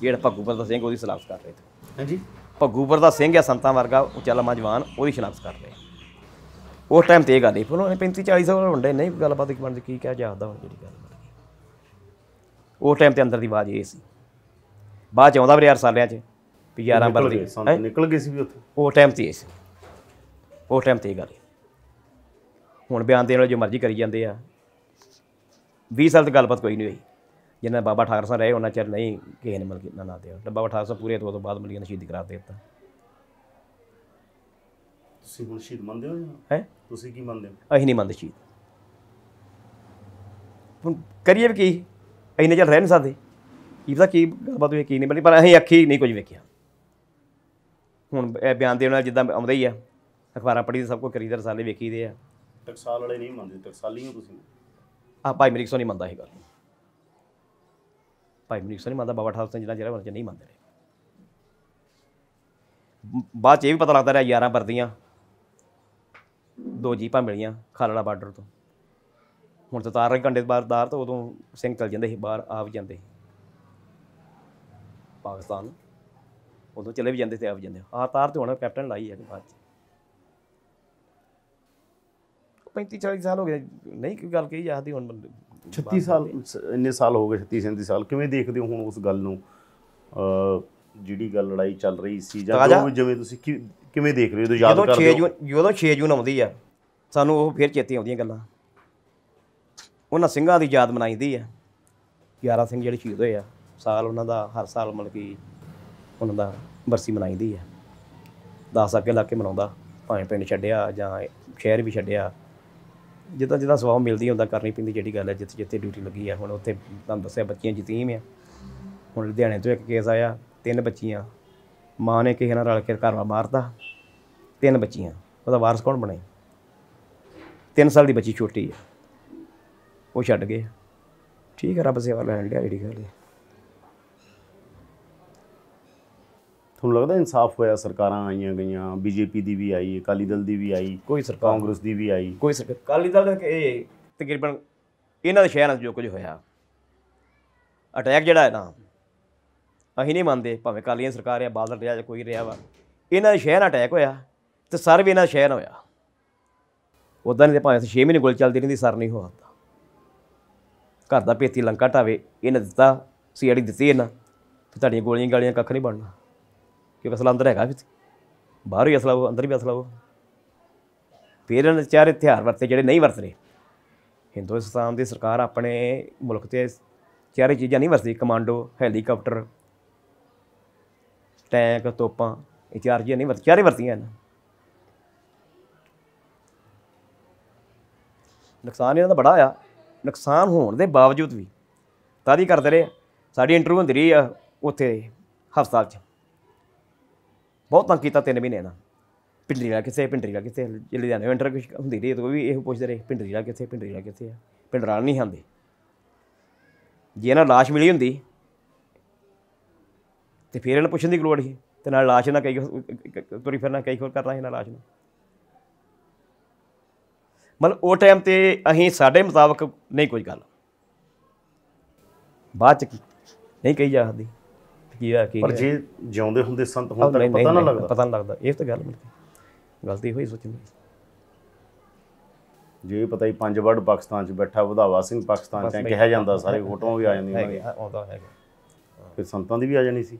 ਜਿਹੜਾ ਭੱਗੂ ਪਰਦਾ ਸਿੰਘ ਉਹਦੀ ਸ਼ਨਾਖਤ ਕਰ ਰਹੇ ਤੇ ਹਾਂਜੀ ਭੱਗੂ ਪਰਦਾ ਸਿੰਘ ਆ ਸੰਤਾਂ ਵਰਗਾ ਉਚਾਲਾ ਜਵਾਨ ਉਹਦੀ ਸ਼ਨਾਖਤ ਕਰ ਰਹੇ ਉਸ ਟਾਈਮ ਤੇ ਇਹ ਗੱਲ ਨਹੀਂ ਫਿਰ ਉਹਨੇ 35 40 ਸਾਲ ਹੁੰਦੇ ਨਹੀਂ ਗੱਲਬਾਤ ਕੀ ਬਣਦੀ ਕੀ ਕਹਿ ਜਾਂਦਾ ਹੁਣ ਜਿਹੜੀ ਗੱਲ ਬਣ ਗਈ ਉਸ ਟਾਈਮ ਤੇ ਅੰਦਰ ਦੀ ਆਵਾਜ਼ ਇਹ ਸੀ ਬਾਅਦ ਚ ਆਉਂਦਾ ਵੀ ਯਾਰ ਸਾਲਿਆਂ ਚ ਵੀ 11 ਬਰਦੀ ਨਿਕਲ ਗਏ ਸੀ ਵੀ ਉੱਥੇ ਉਸ ਟਾਈਮ ਤੇ ਇਹ ਸੀ ਉਸ ਟਾਈਮ ਤੇ ਇਹ ਗੱਲ ਹੁਣ ਬਿਆਨ ਦੇਣ ਵਾਲੇ ਜੋ ਮਰਜ਼ੀ ਕਰੀ ਜਾਂਦੇ ਆ 20 ਸਾਲ ਤੱਕ ਗੱਲਬਾਤ ਕੋਈ ਨਹੀਂ ਹੋਈ ਜਿੰਨਾ ਬਾਬਾ ਠਾਕਰ ਸਾਹਿਬ ਰਹੇ ਉਹਨਾਂ ਚਿਰ ਨਹੀਂ ਕਿਸੇ ਨੇ ਮਿਲ ਕੇ ਨਾ ਨਾ ਦਿਆ ਬਾਬਾ ਠਾਕਰ ਸਾਹਿਬ ਪੂਰੇ ਤੋਂ ਬਾਅਦ ਮਿਲ ਕੇ ਨਸ਼ੀਦ ਕਰਾ ਦਿੱਤਾ ਤੁਸੀਂ ਹੁਣ ਸ਼ਹੀਦ ਮੰਨਦੇ ਹੋ ਜਾਂ ਹੈ ਤੁਸੀਂ ਕੀ ਮੰਨਦੇ ਹੋ ਅਸੀਂ ਨਹੀਂ ਮੰਨਦੇ ਸ਼ਹੀਦ ਹੁਣ ਕਰੀਏ ਵੀ ਕੀ ਅਸੀਂ ਚੱਲ ਰਹਿ ਨਹੀਂ ਸਕਦੇ ਕੀ ਪਤਾ ਕੀ ਗੱਲਬਾਤ ਹੋਈ ਕੀ ਨਹੀਂ ਬਣੀ ਪਰ ਅਸੀਂ ਅੱਖੀ ਨਹੀਂ ਕੁਝ ਵੇਖਿਆ ਹੁਣ ਇਹ ਬਿਆਨ ਦੇਣ ਨਾਲ ਜਿੱਦਾਂ ਆਉਂਦਾ ਹੀ ਆ ਅਖਬਾਰਾਂ ਪੜ੍ਹੀ ਸਭ ਕੋ ਕਰੀਦਾ ਰਸਾਲੇ ਵੇਖੀਦੇ ਆ ਟਕਸਾਲ ਵਾਲੇ ਨਹੀਂ ਮੰਨਦੇ ਟਕਸਾਲੀ ਹੋ ਤੁਸੀਂ ਆ ਭਾਈ ਮਰੀਕ ਸੋ ਨਹੀਂ ਮੰਨਦਾ ਇਹ ਗੱਲ ਭਾਈ ਮਰੀਕ ਸੋ ਨਹੀਂ ਮੰਨਦਾ ਬਾਬਾ ਠਾਕੁਰ ਸਿੰਘ ਜਿੰਨਾ ਜਿਹੜਾ ਵਰਜ ਨਹੀਂ ਮੰਨਦੇ ਬਾਅਦ ਚ ਇਹ ਵੀ ਪਤਾ ਲੱਗਦਾ ਰਿਹਾ ਯਾਰਾਂ ਵਰਦੀਆਂ ਦੋ ਜੀਪਾਂ ਮਿਲੀਆਂ ਖਾਲੜਾ ਬਾਰਡਰ ਤੋਂ ਹੁਣ ਤਾਂ ਤਾਰਾਂ ਘੰਟੇ ਬਾਅਦ ਦਾਰ ਤੋਂ ਉਦੋਂ ਸਿੰਘ ਚਲ ਜਾਂਦੇ ਸੀ ਬਾਹਰ ਆਪ ਜਾਂਦੇ ਪਾਕਿਸਤਾਨ ਉਦੋਂ ਚਲੇ ਵੀ ਜਾਂਦੇ ਤੇ ਆਪ ਜਾਂਦੇ ਆ ਤਾਰ ਤੇ ਹੁਣ ਕੈਪਟਨ ਲਾਈ ਹੈ ਬਾਅਦ ਚ 35 40 ਸਾਲ ਹੋ ਗਏ ਨਹੀਂ ਕੋਈ ਗੱਲ ਕਹੀ ਜਾਂਦੀ ਹੁਣ 36 ਸਾਲ ਇੰਨੇ ਸਾਲ ਹੋ ਗਏ 36 37 ਸਾਲ ਕਿਵੇਂ ਦੇਖਦੇ ਹੋ ਹੁਣ ਉਸ ਗੱਲ ਨੂੰ ਜਿਹੜੀ ਗੱਲ ਲੜਾਈ ਚੱਲ ਰਹੀ ਸੀ ਜਾਂ ਜਿਵੇਂ ਤੁਸੀਂ ਕਿਵੇਂ ਦੇਖ ਰਹੇ ਹੋ ਜਦੋਂ ਯਾਦ ਕਰਦੇ ਹੋ ਜਦੋਂ 6 ਜੂਨ ਜਦੋਂ 6 ਜੂਨ ਆਉਂਦੀ ਆ ਸਾਨੂੰ ਉਹ ਫੇਰ ਚੇਤੇ ਆਉਂਦੀਆਂ ਗੱਲਾਂ ਉਹਨਾਂ ਸਿੰਘਾਂ ਦੀ ਯਾਦ ਮਨਾਈਦੀ ਆ 11 ਸਿੰਘ ਜਿਹੜੇ ਸ਼ਹੀਦ ਹੋਏ ਆ ਸਾਲ ਉਹਨਾਂ ਦਾ ਹਰ ਸਾਲ ਮਤਲਬ ਕਿ ਉਹਨਾਂ ਦਾ ਬਰਸੀ ਮਨਾਈਦੀ ਆ ਦਾਸ ਅੱਗੇ ਲਾ ਕੇ ਮਨਾਉਂਦਾ ਭਾਵੇਂ ਪਿੰਡ ਛੱਡਿਆ ਜਾਂ ਸ਼ਹਿਰ ਵੀ ਛੱਡਿਆ ਜਿੱਦਾਂ ਜਿੱਦਾਂ ਸਵਾਹ ਮਿਲਦੀ ਹੁੰਦਾ ਕਰਨੀ ਪੈਂਦੀ ਜਿਹੜੀ ਗੱਲ ਹੈ ਜਿੱਥੇ ਜਿੱਥੇ ਡਿਊਟੀ ਲੱਗੀ ਆ ਹੁਣ ਉੱਥੇ ਤੁਹਾਨੂੰ ਦੱਸਿਆ ਬੱਚੀਆਂ ਜਤੀਮ ਆ ਹੁਣ ਲੁਧਿਆਣੇ ਤੋਂ ਇੱਕ ਕੇਸ ਆਇਆ ਤਿੰਨ ਬੱਚੀਆਂ ਮਾਂ ਨੇ ਕਿਸੇ ਨਾਲ ਰਲ ਕੇ ਘਰਵਾ ਮਾਰਤਾ ਤਿੰਨ ਬੱਚੀਆਂ ਉਹਦਾ ਵਾਰਸ ਕੌਣ ਬਣੇ 3 ਸਾਲ ਦੀ ਬੱਚੀ ਛੋਟੀ ਹੈ ਉਹ ਛੱਡ ਗਏ ਠੀਕ ਹੈ ਰੱਬ ਸੇਵਾ ਲੈਣ ਲਿਆ ਜਿਹੜੀ ਗੱਲ ਹੈ ਤੁਹਾਨੂੰ ਲੱਗਦਾ ਇਨਸਾਫ ਹੋਇਆ ਸਰਕਾਰਾਂ ਆਈਆਂ ਗਈਆਂ ਬੀਜੇਪੀ ਦੀ ਵੀ ਆਈ ਅਕਾਲੀ ਦਲ ਦੀ ਵੀ ਆਈ ਕੋਈ ਸਰਕਾਰ ਕਾਂਗਰਸ ਦੀ ਵੀ ਆਈ ਕੋਈ ਸਰਕਾਰ ਅਕਾਲੀ ਦਲ ਦੇ ਇਹ ਤਕਰੀਬਨ ਇਹਨਾਂ ਦੇ ਸ਼ਹਿਰਾਂ 'ਚ ਜੋ ਕੁਝ ਹੋਇਆ ਅਟੈਕ ਜਿਹੜਾ ਹੈ ਨਾ ਅਸੀਂ ਨਹੀਂ ਮੰਨਦੇ ਭਾਵੇਂ ਕਾਲੀਆਂ ਸਰਕਾਰ ਆ ਬਾਦਲ ਰਿਹਾ ਜਾਂ ਕੋਈ ਰਿਹਾ ਵਾ ਇਹਨਾਂ ਦੇ ਸ਼ਹਿਰ ਅਟੈਕ ਹੋਇਆ ਤੇ ਸਰ ਵੀ ਇਹਨਾਂ ਦਾ ਸ਼ਹਿਰ ਹੋਇਆ ਉਦਾਂ ਨਹੀਂ ਤੇ ਭਾਵੇਂ 6 ਮਹੀਨੇ ਗੋਲ ਚੱਲਦੀ ਰਹਿੰਦੀ ਸਰ ਨਹੀਂ ਹੋਉਂਦਾ ਘਰ ਦਾ ਪੇਤੀ ਲੰਕਾ ਟਾਵੇ ਇਹਨੇ ਦਿੱਤਾ ਸੀ ਅੜੀ ਦਿੱਤੀ ਇਹਨਾਂ ਤੇ ਤੁਹਾਡੀਆਂ ਗੋਲੀਆਂ ਗਾਲੀਆਂ ਕੱਖ ਨਹੀਂ ਬਣਨਾ ਕਿਉਂਕਿ ਅਸਲ ਅੰਦਰ ਹੈਗਾ ਵੀ ਬਾਹਰ ਹੀ ਅਸਲਾ ਉਹ ਅੰਦਰ ਵੀ ਅਸਲਾ ਉਹ ਫਿਰ ਇਹਨਾਂ ਚਾਰ ਹਥਿਆਰ ਵਰਤੇ ਜਿਹੜੇ ਨਹੀਂ ਵਰਤ ਰਹੇ ਹਿੰਦੁਸਤਾਨ ਦੀ ਸਰਕਾਰ ਆਪਣੇ ਮੁਲਕ ਤੇ ਚਾਰੇ ਚੀਜ਼ਾਂ ਨਹੀਂ ਵਰਤਦੀ ਕਮਾਂਡੋ ਹੈਲੀਕਾਪਟਰ ਟੈਂਕ ਤੋਪਾਂ ਇਹ ਚਾਰ ਚੀਜ਼ਾਂ ਨਹੀਂ ਵਰਤ ਚਾਰੇ ਵਰਤੀਆਂ ਇਹਨਾਂ ਨੁਕਸਾਨ ਇਹਨਾਂ ਦਾ ਬੜਾ ਆ ਨੁਕਸਾਨ ਹੋਣ ਦੇ ਬਾਵਜੂਦ ਵੀ ਤਾਦੀ ਕਰਦੇ ਰਹੇ ਸਾਡੀ ਇੰਟਰਵਿਊ ਹੁੰਦੀ ਰਹੀ ਆ ਉੱਥੇ ਹਸਪਤਾਲ 'ਚ ਬਹੁਤ ਤੰਗ ਕੀਤਾ ਤਿੰਨ ਮਹੀਨੇ ਨਾਲ ਪਿੰਡਰੀਲਾ ਪਿੰਡਰੀ ਲਾ ਕਿੱਥੇ ਜਿਹੜੇ ਜਾਣੇ ਇੰਟਰਵਿਊ ਹੁੰਦੀ ਰਹੀ ਤੇ ਉਹ ਵੀ ਇਹ ਪੁੱਛਦੇ ਰਹੇ ਪਿੰਡਰੀ ਲਾ ਕਿੱਥੇ ਪਿੰਡਰੀ ਕਿੱਥੇ ਆ ਪਿੰਡਰਾਂ ਨਹੀਂ ਆਂਦੇ ਜੇ ਇਹਨਾਂ লাশ ਮਿਲੀ ਹੁੰਦੀ ਤੇ ਫਿਰ ਇਹਨਾਂ ਪੁੱਛਣ ਦੀ ਲੋੜ ਹੀ ਤੇ ਨਾਲ লাশ ਨਾ ਕਈ ਤੁਰੀ ਫਿਰਨਾ ਕਈ ਹੋਰ ਕਰਨਾ ਇਹਨਾਂ ਲਾਸ਼ লাশ ਨੂੰ ਮਤਲਬ ਉਹ ਟਾਈਮ ਤੇ ਅਸੀਂ ਸਾਡੇ ਮੁਤਾਬਕ ਨਹੀਂ ਕੋਈ ਗੱਲ ਬਾਅਦ ਚ ਕੀ ਨਹੀਂ ਕਹੀ ਜਾਂਦੀ ਕੀ ਆ ਕੀ ਪਰ ਜੇ ਜਿਉਂਦੇ ਹੁੰਦੇ ਸੰਤ ਹੁਣ ਤੱਕ ਪਤਾ ਨਾ ਲੱਗਦਾ ਪਤਾ ਨਾ ਲੱਗਦਾ ਇਹ ਤਾਂ ਗੱਲ ਮਿਲਦੀ ਗਲਤੀ ਹੋਈ ਸੋਚਣ ਦੀ ਜੇ ਪਤਾ ਹੀ ਪੰਜ ਵਰਡ ਪਾਕਿਸਤਾਨ 'ਚ ਬੈਠਾ ਵਧਾਵਾ ਸਿੰਘ ਪਾਕਿਸਤਾਨ 'ਚ ਕਿਹਾ ਜਾਂਦਾ ਸਾਰੇ ਫੋਟੋਆਂ ਵੀ ਆ ਜਾਂਦੀਆਂ ਆਉਂਦਾ ਹੈਗਾ ਫਿਰ ਸੰਤਾਂ ਦੀ ਵੀ ਆ ਜਾਣੀ ਸੀ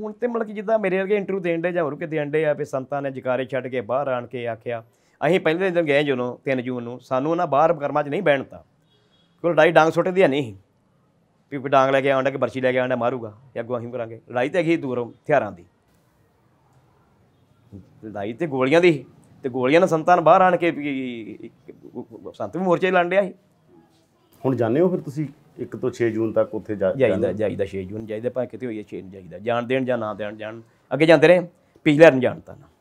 ਹੁਣ ਤੇ ਮਤਲਬ ਕਿ ਜਿੱਦਾਂ ਮੇਰੇ ਵਰਗੇ ਇੰਟਰਵਿਊ ਦੇਣ ਦੇ ਜਾਂ ਹੋਰ ਕਿਤੇ ਅੰਡੇ ਆ ਵੀ ਸੰਤਾਂ ਨੇ ਜਕਾਰੇ ਛੱਡ ਕੇ ਬਾਹਰ ਆਣ ਕੇ ਆਖਿਆ ਅਸੀਂ ਪਹਿਲੇ ਦਿਨ ਗਏ ਜਦੋਂ 3 ਜੂਨ ਨੂੰ ਸਾਨੂੰ ਉਹਨਾਂ ਬਾਹਰ ਕਰਮਾਂ 'ਚ ਨਹੀਂ ਬੈਣਤਾ ਕੋਈ ਲੜਾਈ ਡਾਂਗ ਛੋਟੇ ਦੀ ਨਹੀਂ ਵੀ ਡਾਂਗ ਲੈ ਕੇ ਆਉਂਦਾ ਕਿ ਬਰਸ਼ੀ ਲੈ ਕੇ ਆਉਂਦਾ ਮਾਰੂਗਾ ਜਾਂ ਅੱਗੋਂ ਅਸੀਂ ਕਰਾਂਗੇ ਲੜਾਈ ਤੇ ਹੀ ਦੂਰ ਹਥਿਆਰਾਂ ਦੀ ਲੜਾਈ ਤੇ ਗੋਲੀਆਂ ਦੀ ਤੇ ਗੋਲੀਆਂ ਨਾਲ ਸੰਤਾਨ ਬਾਹਰ ਆਣ ਕੇ ਸੰਤ ਵੀ ਮੋਰਚੇ ਲੜ ਰਿਹਾ ਸੀ ਹੁਣ ਜਾਣੇ ਹੋ ਫਿਰ ਤੁਸੀਂ 1 ਤੋਂ 6 ਜੂਨ ਤੱਕ ਉੱਥੇ ਜਾਈਦਾ ਜਾਈਦਾ 6 ਜੂਨ ਜਾਈਦਾ ਭਾਵੇਂ ਕਿਤੇ ਹੋਈਏ 6 ਜਾਈਦਾ ਜਾਣ ਦੇਣ ਜਾਂ ਨਾ ਦੇਣ ਜਾਣ ਅੱਗੇ ਜਾਂਦੇ ਰਹੇ ਪਿਛਲੇ ਰਨ ਜਾਣਤਾ ਨਾ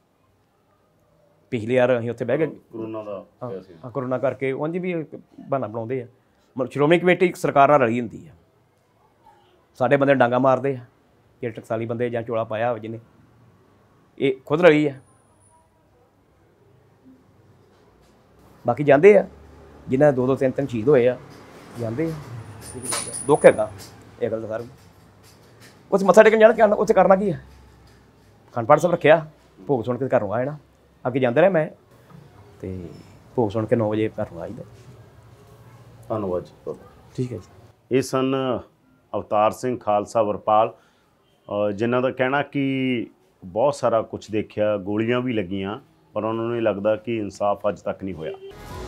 ਪਿਛਲੇ ਯਾਰ ਅਸੀਂ ਉੱਥੇ ਬਹਿ ਗਏ ਕਰੋਨਾ ਦਾ ਹੋਇਆ ਸੀ ਹਾਂ ਕਰੋਨਾ ਕਰਕੇ ਉਂਝ ਵੀ ਬਹਾਨਾ ਬਣਾਉਂਦੇ ਆ ਮਤਲਬ ਸ਼੍ਰੋਮਣੀ ਕਮੇਟੀ ਇੱਕ ਸਰਕਾਰ ਨਾਲ ਰਲੀ ਹੁੰਦੀ ਆ ਸਾਡੇ ਬੰਦੇ ਡਾਂਗਾ ਮਾਰਦੇ ਆ ਜੇ ਟਕਸਾਲੀ ਬੰਦੇ ਜਾਂ ਚੋਲਾ ਪਾਇਆ ਹੋਵੇ ਜਿਹਨੇ ਇਹ ਖੁਦ ਰਲੀ ਆ ਬਾਕੀ ਜਾਂਦੇ ਆ ਜਿਨ੍ਹਾਂ ਦੋ ਦੋ ਤਿੰਨ ਤਿੰਨ ਚੀਜ਼ ਹੋਏ ਆ ਜਾਂਦੇ ਆ ਦੁੱਖ ਹੈਗਾ ਇਹ ਗੱਲ ਦਾ ਸਾਰਾ ਉੱਥੇ ਮੱਥਾ ਟੇਕਣ ਜਾਣਾ ਉੱਥੇ ਕਰਨਾ ਕੀ ਆ ਖੰਡਪਾੜ ਸਭ ਰੱਖਿਆ ਭੋਗ ਸੁਣ ਕੇ ਘਰੋਂ ਆਇਆ ਨਾ ਅੱਗੇ ਜਾਂਦਾ ਰਿਹਾ ਮੈਂ ਤੇ ਭੋਗ ਸੁਣ ਕੇ 9 ਵਜੇ ਘਰ ਨੂੰ ਆਈਦਾ ਧੰਨਵਾਦ ਜੀ ਠੀਕ ਹੈ ਜੀ ਇਹ ਸਨ ਅਵਤਾਰ ਸਿੰਘ ਖਾਲਸਾ ਵਰਪਾਲ ਜਿਨ੍ਹਾਂ ਦਾ ਕਹਿਣਾ ਕਿ ਬਹੁਤ ਸਾਰਾ ਕੁਝ ਦੇਖਿਆ ਗੋਲੀਆਂ ਵੀ ਲੱਗੀਆਂ ਪਰ ਉਹਨਾਂ ਨੂੰ ਲੱਗਦਾ ਕਿ ਇਨਸਾਫ ਅੱਜ ਤੱਕ ਨਹੀਂ ਹੋਇਆ